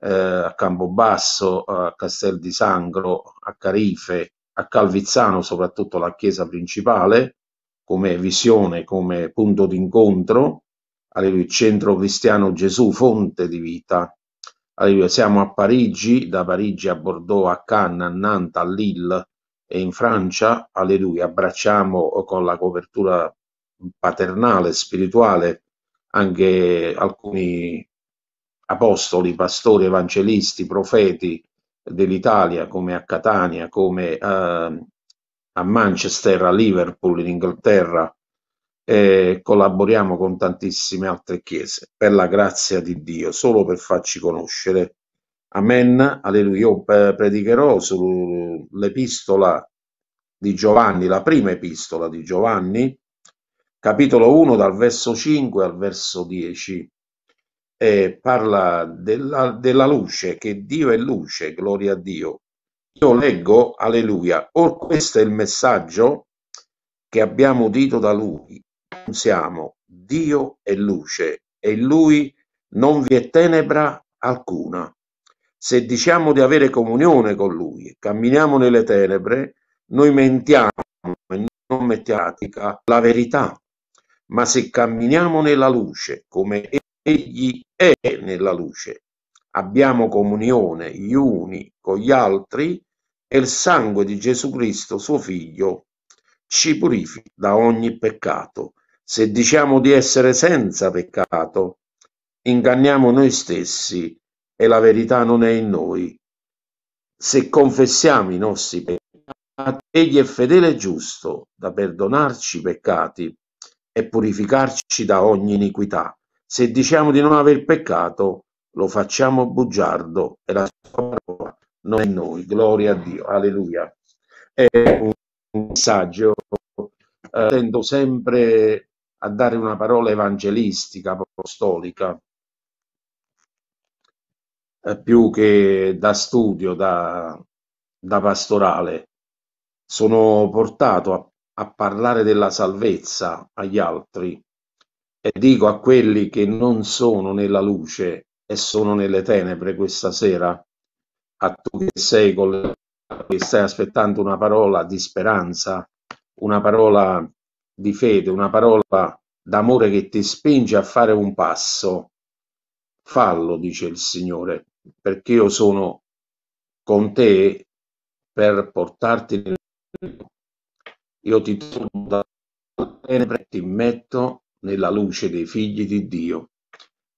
eh, a Campobasso, a Castel di Sangro, a Carife, a Calvizzano, soprattutto la chiesa principale, come visione, come punto d'incontro, alleluia, centro cristiano Gesù, fonte di vita Arrivo, siamo a Parigi, da Parigi a Bordeaux, a Cannes, a Nantes, a Lille e in Francia, alleluia, abbracciamo con la copertura paternale, spirituale, anche alcuni apostoli, pastori, evangelisti, profeti dell'Italia, come a Catania, come a, ehm, a Manchester, a Liverpool, in Inghilterra, eh, collaboriamo con tantissime altre chiese, per la grazia di Dio, solo per farci conoscere. Amen, alleluia. Io eh, predicherò sull'epistola di Giovanni, la prima epistola di Giovanni, capitolo 1 dal verso 5 al verso 10. Eh, parla della, della luce, che Dio è luce, gloria a Dio. Io leggo, alleluia, or questo è il messaggio che abbiamo udito da lui pensiamo: Dio è luce e in lui non vi è tenebra alcuna. Se diciamo di avere comunione con lui e camminiamo nelle tenebre, noi mentiamo e non mettiamo la verità. Ma se camminiamo nella luce, come egli è nella luce, abbiamo comunione gli uni con gli altri e il sangue di Gesù Cristo, suo Figlio, ci purifica da ogni peccato. Se diciamo di essere senza peccato, inganniamo noi stessi e la verità non è in noi. Se confessiamo i nostri peccati, egli è fedele e giusto da perdonarci i peccati e purificarci da ogni iniquità. Se diciamo di non aver peccato, lo facciamo bugiardo e la sua parola non è in noi. Gloria a Dio. Alleluia. È un messaggio. Eh, tendo sempre a dare una parola evangelistica, apostolica, eh, più che da studio, da, da pastorale. Sono portato a, a parlare della salvezza agli altri e dico a quelli che non sono nella luce e sono nelle tenebre questa sera, a tu che sei con le, che stai aspettando una parola di speranza, una parola di fede, una parola d'amore che ti spinge a fare un passo, fallo, dice il Signore, perché io sono con te per portarti nel io ti tolgo da tenebre ti metto nella luce dei figli di Dio.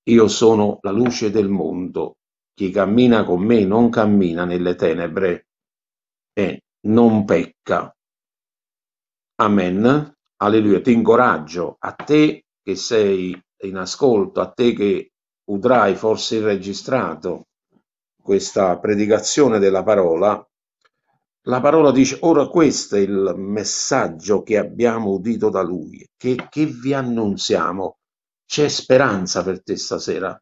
Io sono la luce del mondo. Chi cammina con me non cammina nelle tenebre e non pecca. Amen. Alleluia, ti incoraggio a te che sei in ascolto, a te che udrai forse registrato questa predicazione della parola, la parola dice, ora questo è il messaggio che abbiamo udito da lui, che, che vi annunziamo. C'è speranza per te stasera.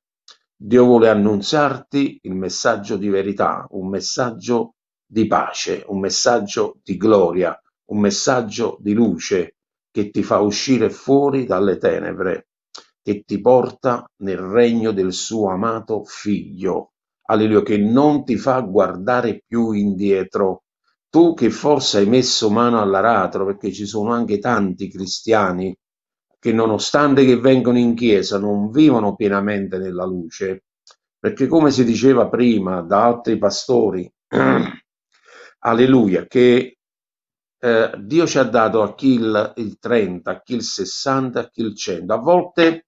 Dio vuole annunziarti il messaggio di verità, un messaggio di pace, un messaggio di gloria, un messaggio di luce, che ti fa uscire fuori dalle tenebre, che ti porta nel regno del suo amato figlio. Alleluia, che non ti fa guardare più indietro. Tu che forse hai messo mano all'aratro, perché ci sono anche tanti cristiani che nonostante che vengono in chiesa non vivono pienamente nella luce, perché come si diceva prima da altri pastori, (clears throat) alleluia, che eh, Dio ci ha dato a chi il, il 30, a chi il 60, a chi il 100. A volte,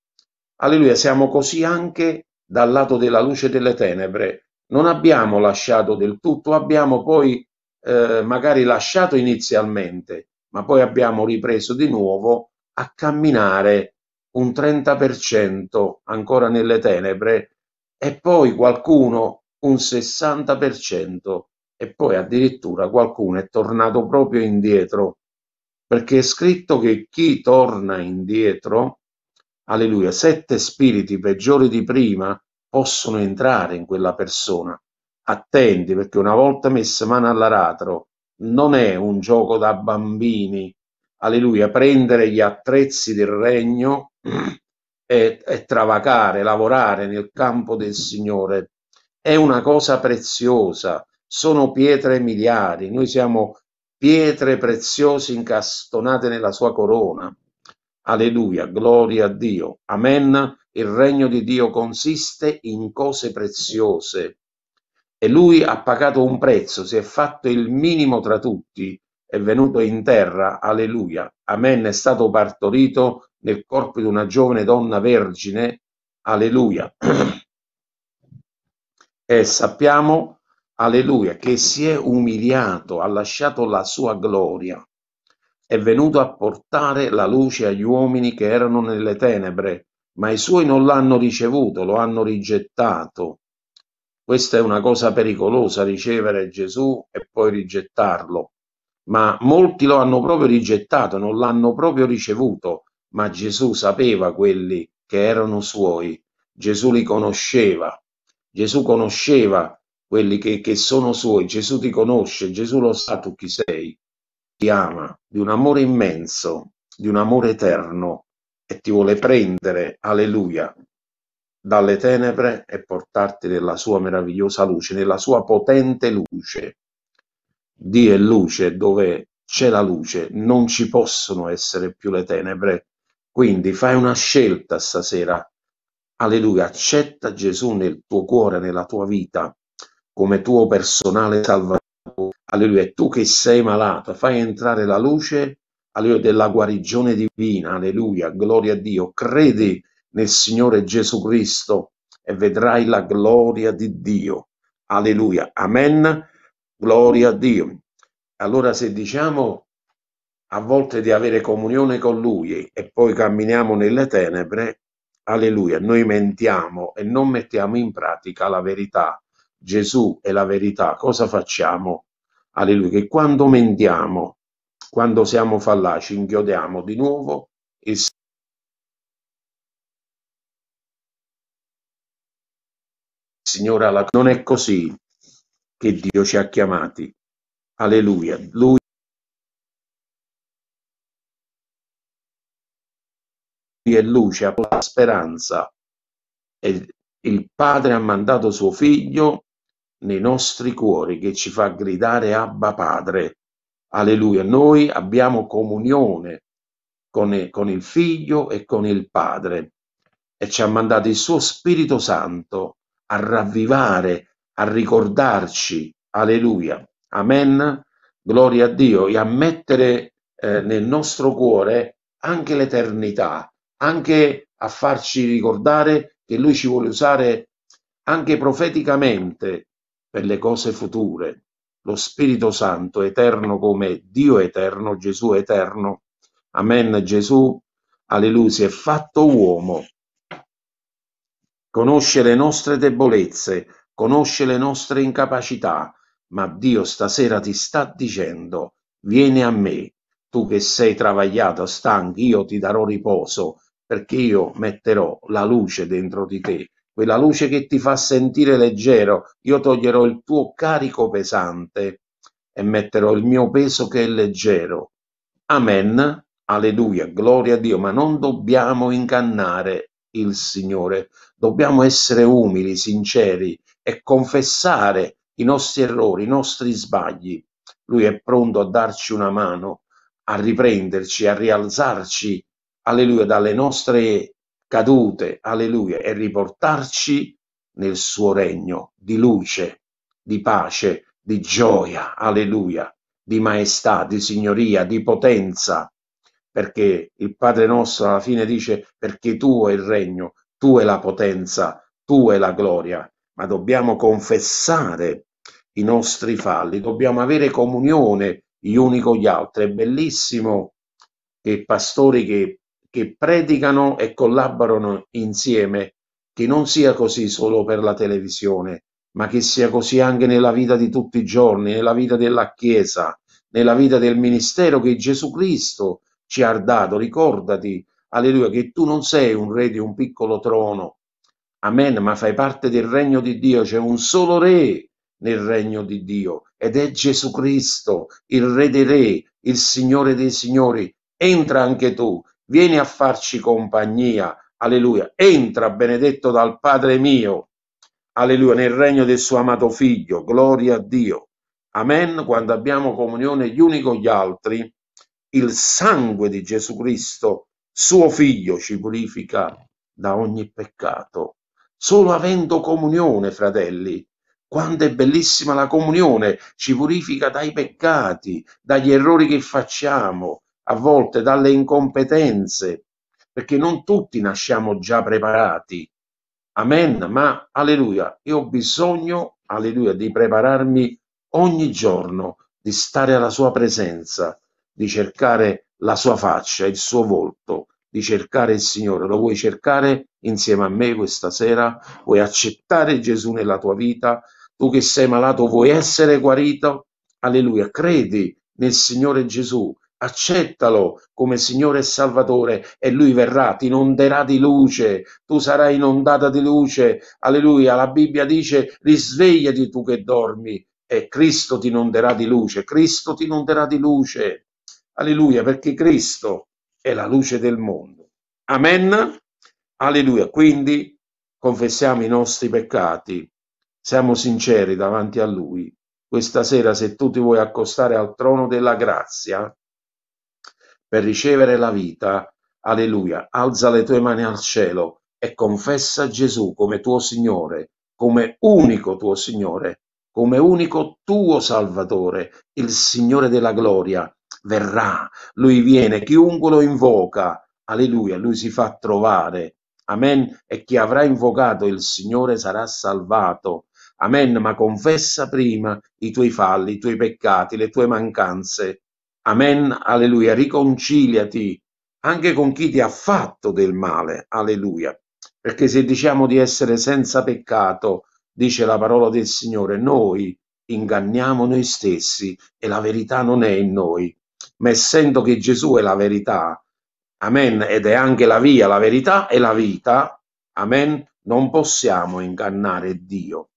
alleluia, siamo così anche dal lato della luce e delle tenebre. Non abbiamo lasciato del tutto, abbiamo poi eh, magari lasciato inizialmente, ma poi abbiamo ripreso di nuovo a camminare un 30% ancora nelle tenebre e poi qualcuno un 60% e poi addirittura qualcuno è tornato proprio indietro, perché è scritto che chi torna indietro, alleluia, sette spiriti peggiori di prima possono entrare in quella persona. Attenti, perché una volta messa mano all'aratro non è un gioco da bambini, alleluia, prendere gli attrezzi del regno (clears throat) e, e travacare, lavorare nel campo del Signore è una cosa preziosa sono pietre miliari, noi siamo pietre preziose incastonate nella sua corona. Alleluia, gloria a Dio. Amen. Il regno di Dio consiste in cose preziose e lui ha pagato un prezzo, si è fatto il minimo tra tutti, è venuto in terra, alleluia. Amen, è stato partorito nel corpo di una giovane donna vergine, alleluia. (clears throat) e sappiamo alleluia, che si è umiliato, ha lasciato la sua gloria, è venuto a portare la luce agli uomini che erano nelle tenebre, ma i suoi non l'hanno ricevuto, lo hanno rigettato. Questa è una cosa pericolosa, ricevere Gesù e poi rigettarlo. Ma molti lo hanno proprio rigettato, non l'hanno proprio ricevuto, ma Gesù sapeva quelli che erano suoi, Gesù li conosceva, Gesù conosceva quelli che, che sono suoi. Gesù ti conosce, Gesù lo sa tu chi sei, ti ama di un amore immenso, di un amore eterno e ti vuole prendere, alleluia, dalle tenebre e portarti nella sua meravigliosa luce, nella sua potente luce. Dio è luce, dove c'è la luce non ci possono essere più le tenebre. Quindi fai una scelta stasera. Alleluia, accetta Gesù nel tuo cuore, nella tua vita come tuo personale Salvatore, alleluia, tu che sei malato, fai entrare la luce, alleluia, della guarigione divina, alleluia, gloria a Dio, credi nel Signore Gesù Cristo e vedrai la gloria di Dio, alleluia, amen, gloria a Dio. Allora se diciamo a volte di avere comunione con Lui e poi camminiamo nelle tenebre, alleluia, noi mentiamo e non mettiamo in pratica la verità Gesù è la verità, cosa facciamo? Alleluia, che quando mentiamo, quando siamo fallaci, inchiodiamo di nuovo il Signore alla... Non è così che Dio ci ha chiamati. Alleluia. Lui è luce, ha la speranza. E il Padre ha mandato suo figlio nei nostri cuori che ci fa gridare Abba Padre. Alleluia, noi abbiamo comunione con, con il Figlio e con il Padre e ci ha mandato il suo Spirito Santo a ravvivare, a ricordarci. Alleluia, amen, gloria a Dio e a mettere eh, nel nostro cuore anche l'eternità, anche a farci ricordare che Lui ci vuole usare anche profeticamente per le cose future. Lo Spirito Santo, eterno come Dio eterno, Gesù eterno. Amen Gesù, alleluia, si è fatto uomo. Conosce le nostre debolezze, conosce le nostre incapacità, ma Dio stasera ti sta dicendo, vieni a me, tu che sei travagliato, stanchi, io ti darò riposo, perché io metterò la luce dentro di te quella luce che ti fa sentire leggero, io toglierò il tuo carico pesante e metterò il mio peso che è leggero. Amen, alleluia, gloria a Dio, ma non dobbiamo ingannare il Signore, dobbiamo essere umili, sinceri e confessare i nostri errori, i nostri sbagli. Lui è pronto a darci una mano, a riprenderci, a rialzarci, alleluia, dalle nostre cadute, alleluia, e riportarci nel suo regno di luce, di pace, di gioia, alleluia, di maestà, di signoria, di potenza, perché il Padre nostro alla fine dice perché tu è il regno, tu è la potenza, tu è la gloria, ma dobbiamo confessare i nostri falli, dobbiamo avere comunione gli uni con gli altri. È bellissimo che pastori che che predicano e collaborano insieme, che non sia così solo per la televisione, ma che sia così anche nella vita di tutti i giorni, nella vita della Chiesa, nella vita del ministero che Gesù Cristo ci ha dato. Ricordati, alleluia, che tu non sei un re di un piccolo trono, amen, ma fai parte del regno di Dio, c'è un solo re nel regno di Dio ed è Gesù Cristo, il re dei re, il Signore dei signori. Entra anche tu vieni a farci compagnia, alleluia, entra benedetto dal Padre mio, alleluia, nel regno del suo amato figlio, gloria a Dio. Amen, quando abbiamo comunione gli uni con gli altri, il sangue di Gesù Cristo, suo figlio, ci purifica da ogni peccato. Solo avendo comunione, fratelli, quanto è bellissima la comunione, ci purifica dai peccati, dagli errori che facciamo, a volte dalle incompetenze, perché non tutti nasciamo già preparati. Amen, ma alleluia, io ho bisogno, alleluia, di prepararmi ogni giorno, di stare alla sua presenza, di cercare la sua faccia, il suo volto, di cercare il Signore. Lo vuoi cercare insieme a me questa sera? Vuoi accettare Gesù nella tua vita? Tu che sei malato vuoi essere guarito? Alleluia, credi nel Signore Gesù accettalo come Signore e Salvatore e Lui verrà, ti inonderà di luce, tu sarai inondata di luce, alleluia, la Bibbia dice risvegliati tu che dormi e Cristo ti inonderà di luce, Cristo ti inonderà di luce, alleluia, perché Cristo è la luce del mondo. Amen, alleluia, quindi confessiamo i nostri peccati, siamo sinceri davanti a Lui. Questa sera, se tu ti vuoi accostare al trono della grazia, per ricevere la vita, alleluia, alza le tue mani al cielo e confessa Gesù come tuo Signore, come unico tuo Signore, come unico tuo Salvatore, il Signore della gloria. Verrà, lui viene, chiunque lo invoca, alleluia, lui si fa trovare. Amen. E chi avrà invocato il Signore sarà salvato. Amen. Ma confessa prima i tuoi falli, i tuoi peccati, le tue mancanze. Amen, alleluia. Riconciliati anche con chi ti ha fatto del male, alleluia. Perché se diciamo di essere senza peccato, dice la parola del Signore, noi inganniamo noi stessi e la verità non è in noi. Ma essendo che Gesù è la verità, amen, ed è anche la via, la verità e la vita, amen, non possiamo ingannare Dio,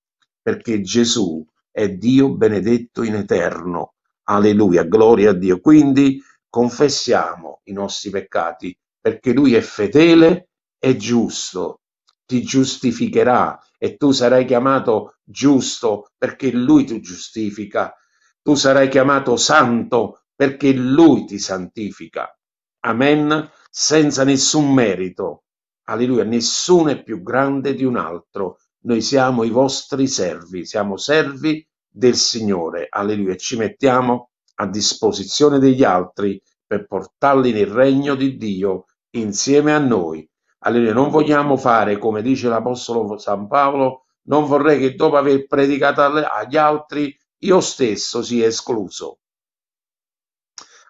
perché Gesù è Dio benedetto in eterno Alleluia, gloria a Dio. Quindi confessiamo i nostri peccati perché Lui è fedele e giusto, ti giustificherà e tu sarai chiamato giusto perché Lui ti giustifica, tu sarai chiamato santo perché Lui ti santifica. Amen, senza nessun merito. Alleluia, nessuno è più grande di un altro. Noi siamo i vostri servi, siamo servi del Signore, alleluia, ci mettiamo a disposizione degli altri per portarli nel regno di Dio insieme a noi. Alleluia, non vogliamo fare come dice l'Apostolo San Paolo, non vorrei che dopo aver predicato agli altri io stesso sia escluso.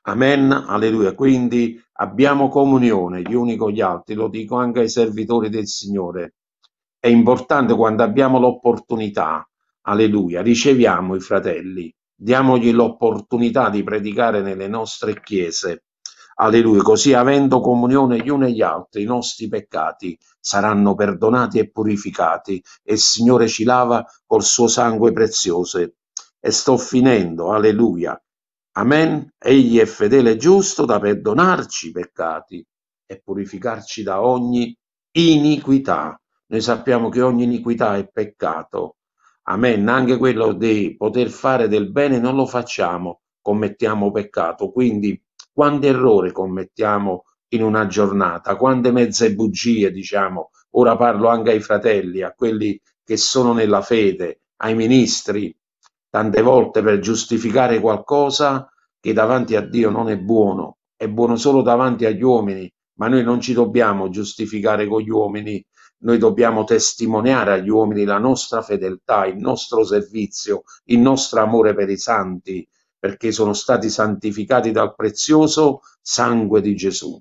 Amen, alleluia. Quindi abbiamo comunione gli uni con gli altri, lo dico anche ai servitori del Signore. È importante quando abbiamo l'opportunità alleluia, riceviamo i fratelli, diamogli l'opportunità di predicare nelle nostre chiese. Alleluia, così avendo comunione gli uni agli altri, i nostri peccati saranno perdonati e purificati e il Signore ci lava col suo sangue prezioso. E sto finendo, alleluia. Amen. Egli è fedele e giusto da perdonarci i peccati e purificarci da ogni iniquità. Noi sappiamo che ogni iniquità è peccato Amen. Anche quello di poter fare del bene non lo facciamo, commettiamo peccato. Quindi quanti errori commettiamo in una giornata, quante mezze bugie, diciamo. Ora parlo anche ai fratelli, a quelli che sono nella fede, ai ministri, tante volte per giustificare qualcosa che davanti a Dio non è buono, è buono solo davanti agli uomini, ma noi non ci dobbiamo giustificare con gli uomini noi dobbiamo testimoniare agli uomini la nostra fedeltà, il nostro servizio, il nostro amore per i santi, perché sono stati santificati dal prezioso sangue di Gesù.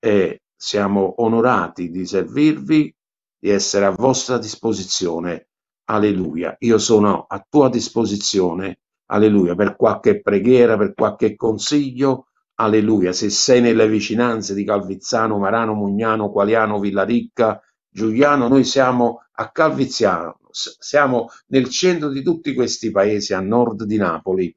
E siamo onorati di servirvi, di essere a vostra disposizione. Alleluia. Io sono a tua disposizione. Alleluia. Per qualche preghiera, per qualche consiglio. Alleluia. Se sei nelle vicinanze di Calvizzano, Marano, Mugnano, Qualiano, Villaricca, Giuliano, noi siamo a Calviziano, siamo nel centro di tutti questi paesi a nord di Napoli.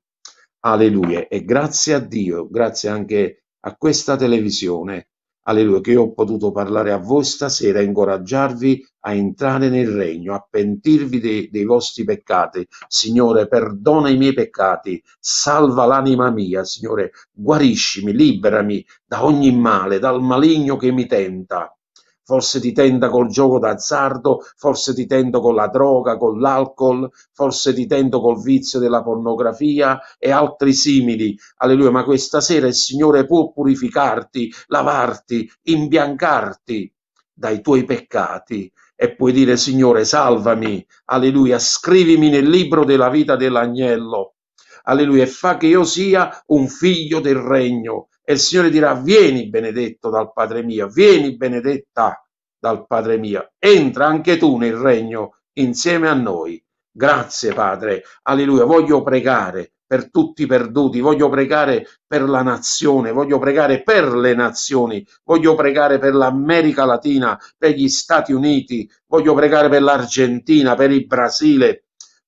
Alleluia. E grazie a Dio, grazie anche a questa televisione, alleluia, che io ho potuto parlare a voi stasera, incoraggiarvi a entrare nel regno, a pentirvi dei, dei vostri peccati. Signore, perdona i miei peccati, salva l'anima mia, Signore, guariscimi, liberami da ogni male, dal maligno che mi tenta forse ti tenta col gioco d'azzardo, forse ti tento con la droga, con l'alcol, forse ti tento col vizio della pornografia e altri simili. Alleluia, ma questa sera il Signore può purificarti, lavarti, imbiancarti dai tuoi peccati e puoi dire Signore salvami, alleluia, scrivimi nel libro della vita dell'agnello, alleluia, e fa che io sia un figlio del regno, e il Signore dirà vieni benedetto dal Padre mio, vieni benedetta dal Padre mio, entra anche tu nel regno insieme a noi. Grazie Padre, alleluia, voglio pregare per tutti i perduti, voglio pregare per la nazione, voglio pregare per le nazioni, voglio pregare per l'America Latina, per gli Stati Uniti, voglio pregare per l'Argentina, per il Brasile,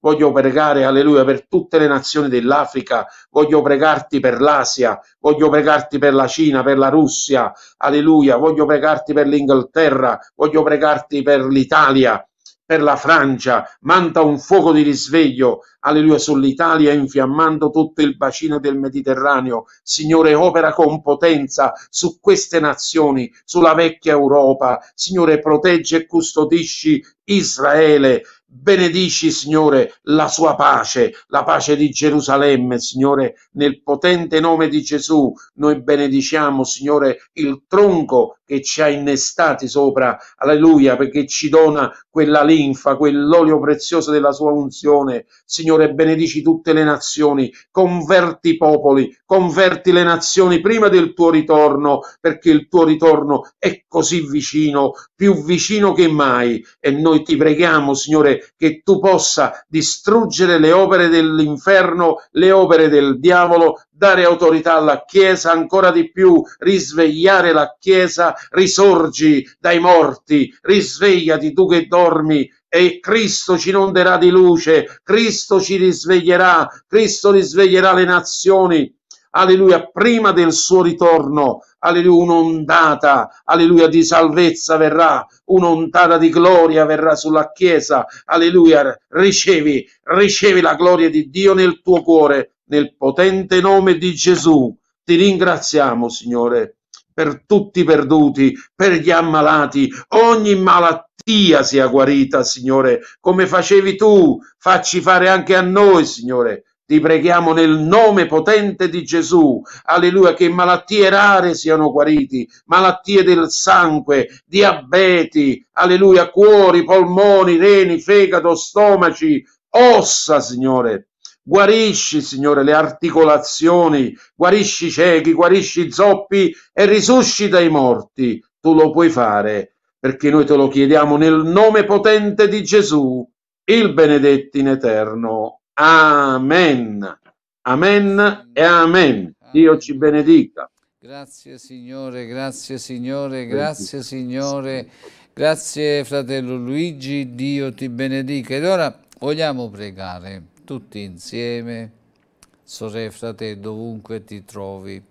voglio pregare, alleluia, per tutte le nazioni dell'Africa, voglio pregarti per l'Asia, voglio pregarti per la Cina, per la Russia, alleluia, voglio pregarti per l'Inghilterra, voglio pregarti per l'Italia, per la Francia, manda un fuoco di risveglio, alleluia, sull'Italia, infiammando tutto il bacino del Mediterraneo. Signore, opera con potenza su queste nazioni, sulla vecchia Europa. Signore, protegge e custodisci Israele Benedici, Signore, la sua pace, la pace di Gerusalemme, Signore, nel potente nome di Gesù. Noi benediciamo, Signore, il tronco che ci ha innestati sopra, alleluia, perché ci dona quella linfa, quell'olio prezioso della sua unzione. Signore, benedici tutte le nazioni, converti i popoli, converti le nazioni prima del tuo ritorno, perché il tuo ritorno è così vicino, più vicino che mai. E noi ti preghiamo, Signore, che tu possa distruggere le opere dell'inferno, le opere del diavolo, dare autorità alla Chiesa ancora di più, risvegliare la Chiesa, risorgi dai morti, risvegliati tu che dormi e Cristo ci inonderà di luce, Cristo ci risveglierà, Cristo risveglierà le nazioni, alleluia, prima del suo ritorno, alleluia, un'ondata, alleluia, di salvezza verrà, un'ondata di gloria verrà sulla Chiesa, alleluia, ricevi, ricevi la gloria di Dio nel tuo cuore, nel potente nome di Gesù. Ti ringraziamo, Signore, per tutti i perduti, per gli ammalati, ogni malattia sia guarita, Signore, come facevi tu, facci fare anche a noi, Signore, ti preghiamo nel nome potente di Gesù, alleluia, che malattie rare siano guariti, malattie del sangue, diabeti, alleluia, cuori, polmoni, reni, fegato, stomaci, ossa, Signore. Guarisci, Signore, le articolazioni, guarisci i ciechi, guarisci i zoppi e risuscita i morti. Tu lo puoi fare, perché noi te lo chiediamo nel nome potente di Gesù, il benedetto in eterno. Amen. Amen e amen. Dio ci benedica. Grazie Signore, grazie Signore, grazie Signore, grazie fratello Luigi, Dio ti benedica. Ed ora vogliamo pregare tutti insieme, sorella e fratelli, dovunque ti trovi,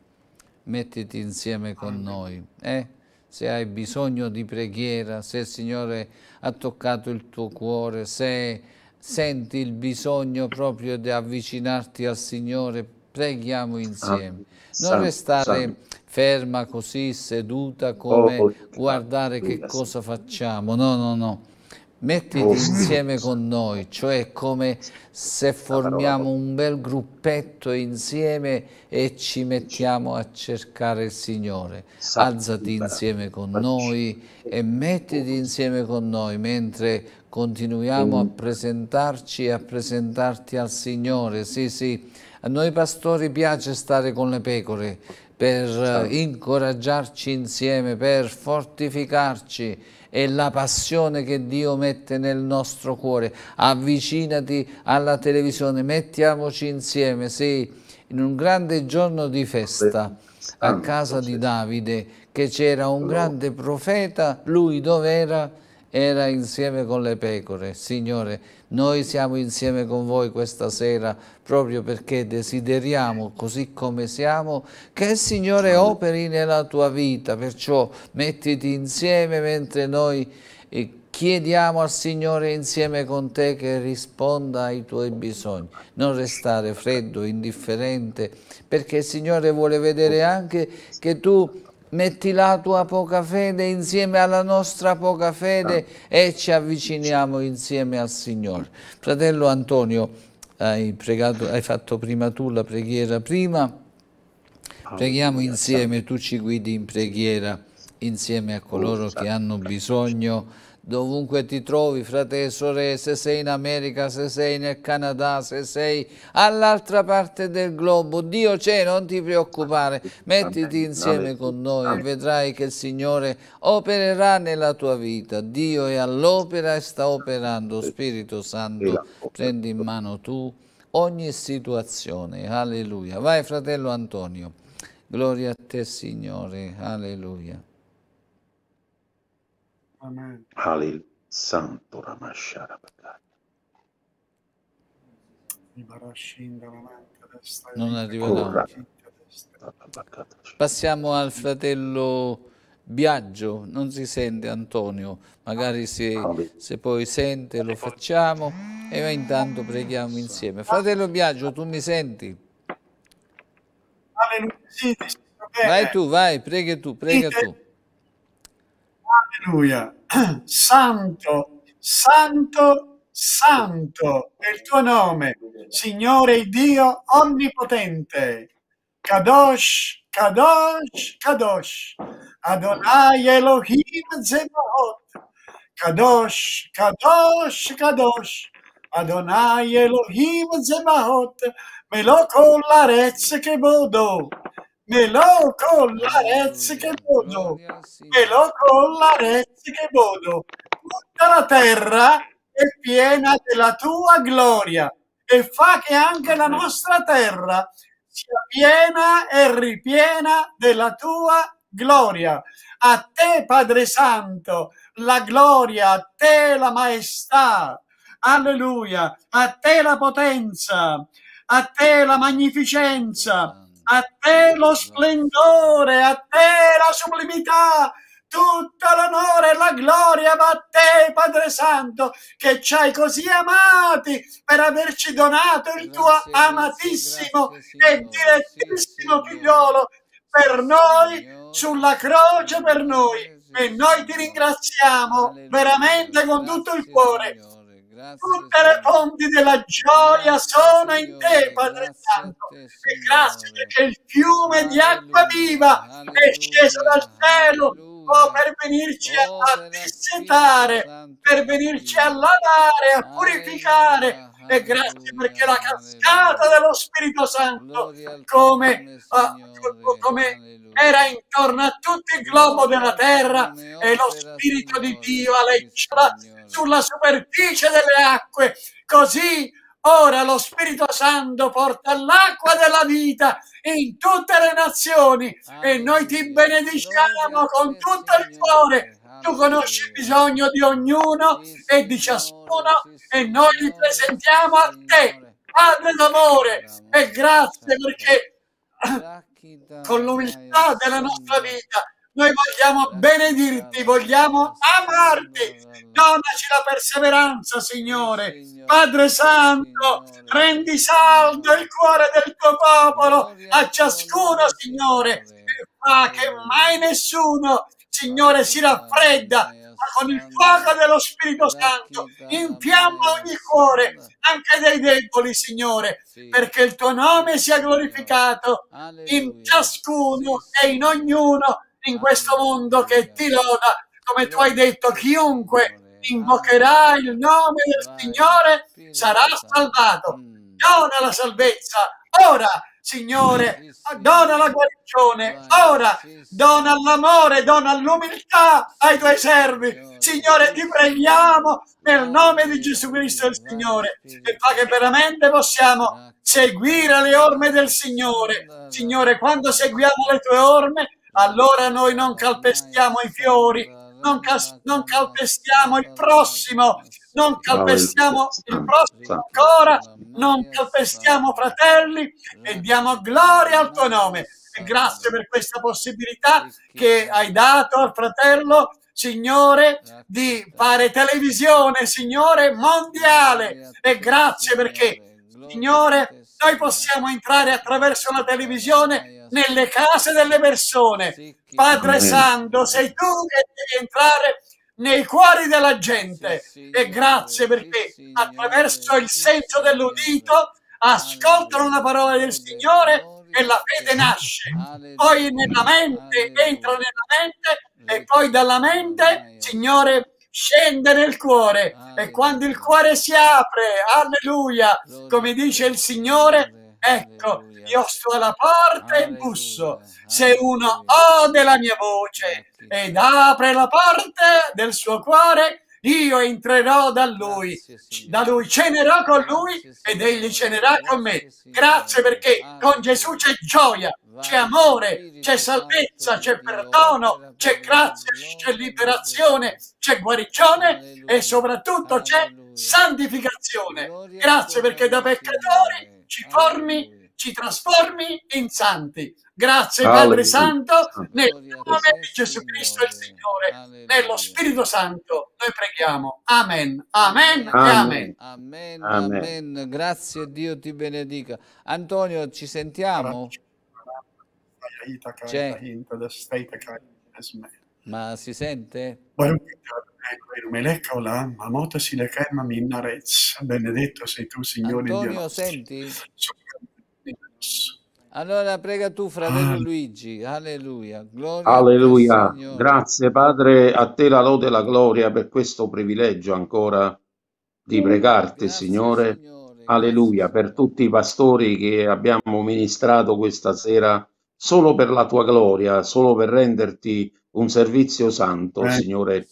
mettiti insieme con noi. Eh? Se hai bisogno di preghiera, se il Signore ha toccato il tuo cuore, se senti il bisogno proprio di avvicinarti al Signore, preghiamo insieme. Non restare ferma così, seduta, come oh, guardare che cosa facciamo. No, no, no. Mettiti oh, insieme con noi, cioè come se formiamo un bel gruppetto insieme e ci mettiamo a cercare il Signore. Alzati insieme con noi e mettiti insieme con noi mentre continuiamo a presentarci e a presentarti al Signore. Sì, sì, a noi pastori piace stare con le pecore per certo. incoraggiarci insieme, per fortificarci e la passione che Dio mette nel nostro cuore. Avvicinati alla televisione, mettiamoci insieme, sì, in un grande giorno di festa a casa di Davide, che c'era un grande profeta, lui dov'era? era insieme con le pecore. Signore, noi siamo insieme con voi questa sera proprio perché desideriamo, così come siamo, che il Signore operi nella tua vita. Perciò mettiti insieme mentre noi eh, chiediamo al Signore insieme con te che risponda ai tuoi bisogni. Non restare freddo, indifferente, perché il Signore vuole vedere anche che tu metti la tua poca fede insieme alla nostra poca fede e ci avviciniamo insieme al Signore. Fratello Antonio, hai, pregato, hai fatto prima tu la preghiera prima, preghiamo insieme, tu ci guidi in preghiera insieme a coloro che hanno bisogno dovunque ti trovi, frate e sorelle, se sei in America, se sei nel Canada, se sei all'altra parte del globo, Dio c'è, non ti preoccupare, mettiti insieme con noi e vedrai che il Signore opererà nella tua vita, Dio è all'opera e sta operando, Spirito Santo, prendi in mano tu ogni situazione, alleluia. Vai fratello Antonio, gloria a te Signore, alleluia. Amen. Alleluia. Santo Ramashara Non arriva da Passiamo al fratello Biagio, non si sente Antonio, magari se, se poi sente lo facciamo e intanto preghiamo insieme. Fratello Biagio, tu mi senti? Vai tu, vai, prega tu, prega tu. Alleluia. (clears throat) Santo, santo, santo è il tuo nome, Signore Dio onnipotente. Kadosh, Kadosh, Kadosh. Adonai Elohim Zebaot. Kadosh, Kadosh, Kadosh. Adonai Elohim Zebaot. Melokol che Kebodo. Melò con l'Arezzi che bodo, melò con l'Arezzi che bodo, tutta la terra è piena della tua gloria e fa che anche la nostra terra sia piena e ripiena della tua gloria. A te Padre Santo, la gloria, a te la maestà, alleluia, a te la potenza, a te la magnificenza a te lo splendore, a te la sublimità, tutto l'onore e la gloria va a te, Padre Santo, che ci hai così amati per averci donato il grazie, tuo amatissimo grazie, e direttissimo figliolo per noi, sulla croce per noi. E noi ti ringraziamo veramente con tutto il cuore Grazie, Tutte le fonti della gioia sono Signore, in te, Padre Santo. e grazie perché il fiume alleluia, di acqua viva alleluia, è sceso dal cielo alleluia, per venirci oh, a dissetare, per venirci a lavare, a purificare. E grazie perché la cascata dello Spirito Santo, come, uh, come era intorno a tutto il globo della terra, e lo Spirito di Dio alleggia la sulla superficie delle acque, così ora lo Spirito Santo porta l'acqua della vita in tutte le nazioni e noi ti benediciamo con tutto il cuore. Tu conosci il bisogno di ognuno e di ciascuno e noi li presentiamo a te, Padre d'amore, e grazie perché con l'umiltà della nostra vita noi vogliamo eh, benedirti, eh, eh, vogliamo amarti. Donaci la perseveranza, Signore. Padre Santo, rendi saldo il cuore del tuo popolo a ciascuno, Signore. Fa che mai nessuno, Signore, si raffredda, ma con il fuoco dello Spirito Santo infiamma ogni cuore, anche dei deboli, Signore, perché il tuo nome sia glorificato in ciascuno e in ognuno in questo mondo che ti loda, come tu hai detto, chiunque invocherà il nome del Signore sarà salvato. Dona la salvezza, ora Signore, dona la guarigione, ora dona l'amore, dona l'umiltà ai tuoi servi. Signore, ti preghiamo nel nome di Gesù Cristo il Signore e fa che veramente possiamo seguire le orme del Signore. Signore, quando seguiamo le tue orme, allora noi non calpestiamo i fiori, non, cal non calpestiamo il prossimo, non calpestiamo il prossimo ancora, non calpestiamo fratelli e diamo gloria al tuo nome. E grazie per questa possibilità che hai dato al fratello Signore, di fare televisione, Signore, mondiale. E grazie perché, Signore, noi possiamo entrare attraverso la televisione nelle case delle persone. Padre Santo, sei tu che devi entrare nei cuori della gente e grazie perché attraverso eh, il senso dell'udito ascoltano la parola del Signore e la fede nasce. Poi nella mente, entra nella mente e poi dalla mente, Signore, scende nel cuore ah, e quando il cuore si apre, alleluia, come dice il Signore, ecco, io sto alla porta e busso. Se uno ode la mia voce ed apre la porta del suo cuore, io entrerò da lui, da lui cenerò con lui ed egli cenerà con me. Grazie perché ah. con Gesù c'è gioia, c'è amore, c'è salvezza, c'è perdono, c'è grazia, c'è liberazione, c'è guarigione e soprattutto c'è santificazione. Grazie perché da peccatori ci formi, ci trasformi in santi. Grazie Padre Santo, nel nome di Gesù Cristo il Signore, nello Spirito Santo noi preghiamo. Amen, amen, amen. Amen, amen. Grazie Dio ti benedica. Antonio, ci sentiamo? C'è. Ma si sente? Ecco, benedetto sei tu, Signore Antonio, Dio. Antonio, senti? Allora prega tu, fratello ah. Luigi, alleluia. Gloria alleluia. Grazie Padre, a te la lode e la gloria per questo privilegio ancora di uh, pregarti, Grazie, Signore. Signore. Alleluia, per tutti i pastori che abbiamo ministrato questa sera, solo per la tua gloria, solo per renderti un servizio santo, eh. Signore.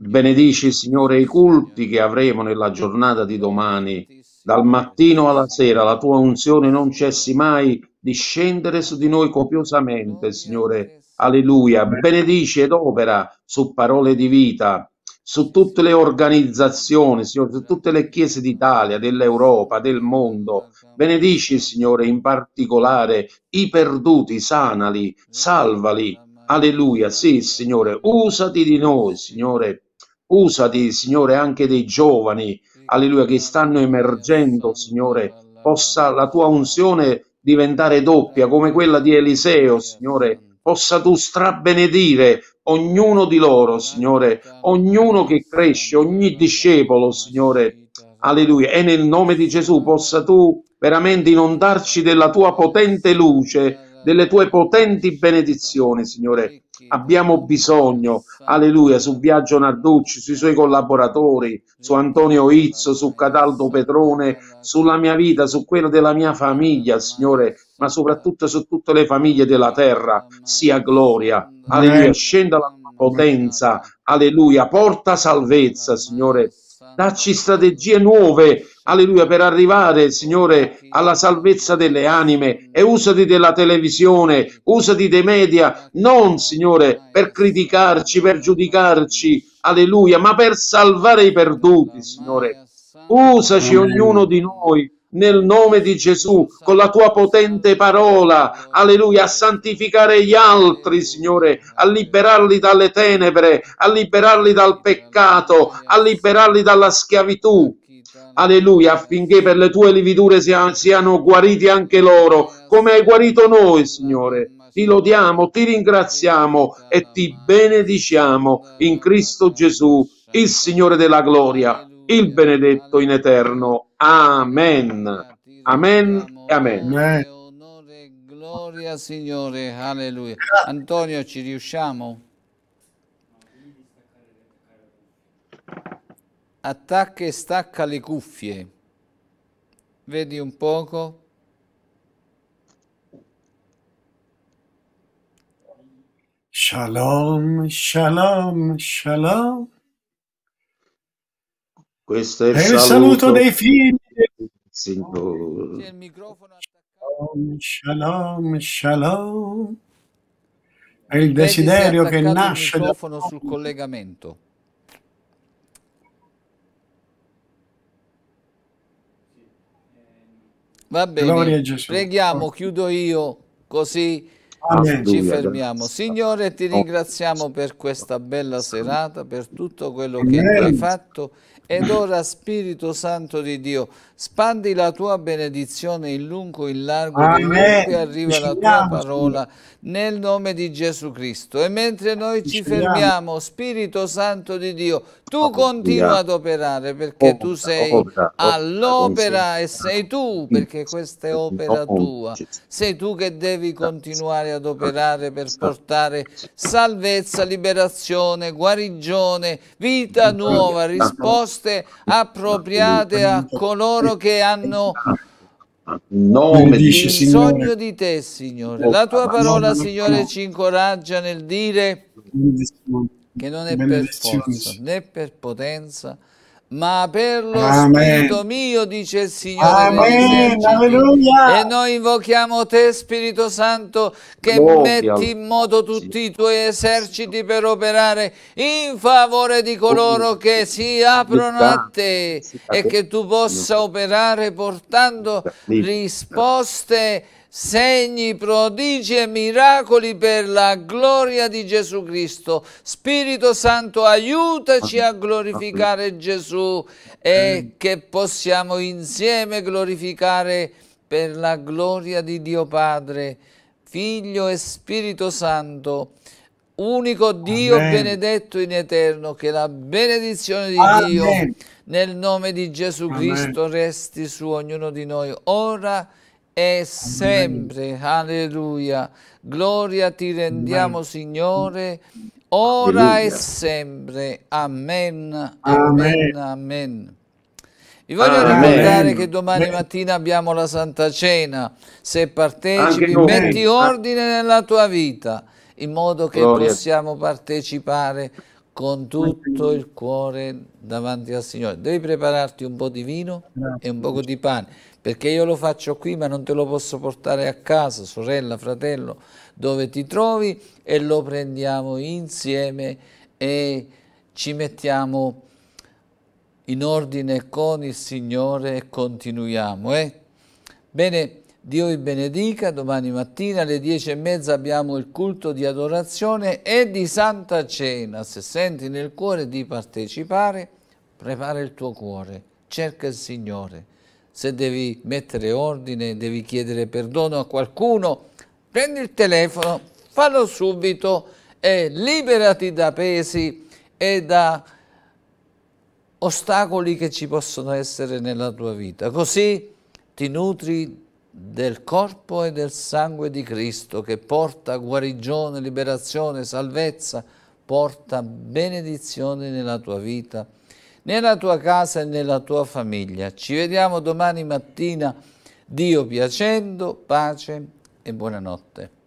Benedici, Signore, i culti che avremo nella giornata di domani, dal mattino alla sera. La tua unzione non cessi mai di scendere su di noi copiosamente, Signore. Alleluia. Benedici ed opera su parole di vita, su tutte le organizzazioni, Signore, su tutte le chiese d'Italia, dell'Europa, del mondo. Benedici, Signore, in particolare i perduti, sanali, salvali Alleluia, sì Signore, usati di noi, Signore, usati Signore anche dei giovani, alleluia, che stanno emergendo, Signore, possa la tua unzione diventare doppia come quella di Eliseo, Signore, possa tu strabenedire ognuno di loro, Signore, ognuno che cresce, ogni discepolo, Signore, alleluia, e nel nome di Gesù possa tu veramente inondarci della tua potente luce, delle tue potenti benedizioni, Signore. Abbiamo bisogno, alleluia, su Biagio Narducci, sui suoi collaboratori, su Antonio Izzo, su Cataldo Petrone, sulla mia vita, su quella della mia famiglia, Signore, ma soprattutto su tutte le famiglie della terra. Sia gloria, alleluia, scenda la tua potenza, alleluia, porta salvezza, Signore. Dacci strategie nuove alleluia, per arrivare, Signore, alla salvezza delle anime e usati della televisione, usati dei media, non, Signore, per criticarci, per giudicarci, alleluia, ma per salvare i perduti, Signore. Usaci ognuno di noi nel nome di Gesù, con la tua potente parola, alleluia, a santificare gli altri, Signore, a liberarli dalle tenebre, a liberarli dal peccato, a liberarli dalla schiavitù. Alleluia, affinché per le tue lividure siano guariti anche loro, come hai guarito noi, Signore. Ti lodiamo, ti ringraziamo e ti benediciamo in Cristo Gesù, il Signore della gloria, il benedetto in eterno. Amen. Amen e amen. amen. Gloria Signore, alleluia. Antonio, ci riusciamo? attacca e stacca le cuffie. Vedi un poco. Shalom, shalom, shalom. Questo è il, è saluto, saluto dei figli Signore. il microfono attaccato. Shalom, shalom. È il desiderio che nasce. Il microfono da... sul collegamento. Va bene, preghiamo, chiudo io così Amen. Ci fermiamo. Signore, ti ringraziamo per questa bella serata, per tutto quello che Amen. hai fatto. Ed ora, Spirito Santo di Dio, spandi la tua benedizione in lungo, e in largo, dovunque arriva la tua parola, nel nome di Gesù Cristo. E mentre noi ci fermiamo, Spirito Santo di Dio, tu continua ad operare perché tu sei all'opera e sei tu perché questa è opera tua. Sei tu che devi continuare a ad operare per portare salvezza, liberazione, guarigione, vita nuova, risposte appropriate a coloro che hanno bisogno di te, Signore. La tua parola, Signore, ci incoraggia nel dire che non è per forza né per potenza, ma per lo Amen. Spirito mio, dice il Signore. Amen. E noi invochiamo te, Spirito Santo, che Gloria. metti in moto tutti sì. i tuoi eserciti per operare in favore di coloro che si aprono a te e che tu possa operare portando risposte segni, prodigi e miracoli per la gloria di Gesù Cristo. Spirito Santo, aiutaci a glorificare Gesù e che possiamo insieme glorificare per la gloria di Dio Padre, Figlio e Spirito Santo. Unico Dio Amen. benedetto in eterno, che la benedizione di Amen. Dio nel nome di Gesù Cristo resti su ognuno di noi, ora e sempre. Alleluia. Gloria ti rendiamo, Signore, ora e sempre. Amen. Amen. Amen. Vi voglio Amen. ricordare che domani mattina abbiamo la Santa Cena. Se partecipi, metti ordine nella tua vita, in modo che Gloria. possiamo partecipare con tutto il cuore davanti al Signore. Devi prepararti un po' di vino e un po' di pane perché io lo faccio qui ma non te lo posso portare a casa, sorella, fratello, dove ti trovi e lo prendiamo insieme e ci mettiamo in ordine con il Signore e continuiamo. Eh? Bene, Dio vi benedica, domani mattina alle dieci e mezza abbiamo il culto di adorazione e di Santa Cena. Se senti nel cuore di partecipare, prepara il tuo cuore, cerca il Signore se devi mettere ordine, devi chiedere perdono a qualcuno, prendi il telefono, fallo subito e liberati da pesi e da ostacoli che ci possono essere nella tua vita. Così ti nutri del corpo e del sangue di Cristo che porta guarigione, liberazione, salvezza, porta benedizione nella tua vita nella tua casa e nella tua famiglia. Ci vediamo domani mattina, Dio piacendo, pace e buonanotte.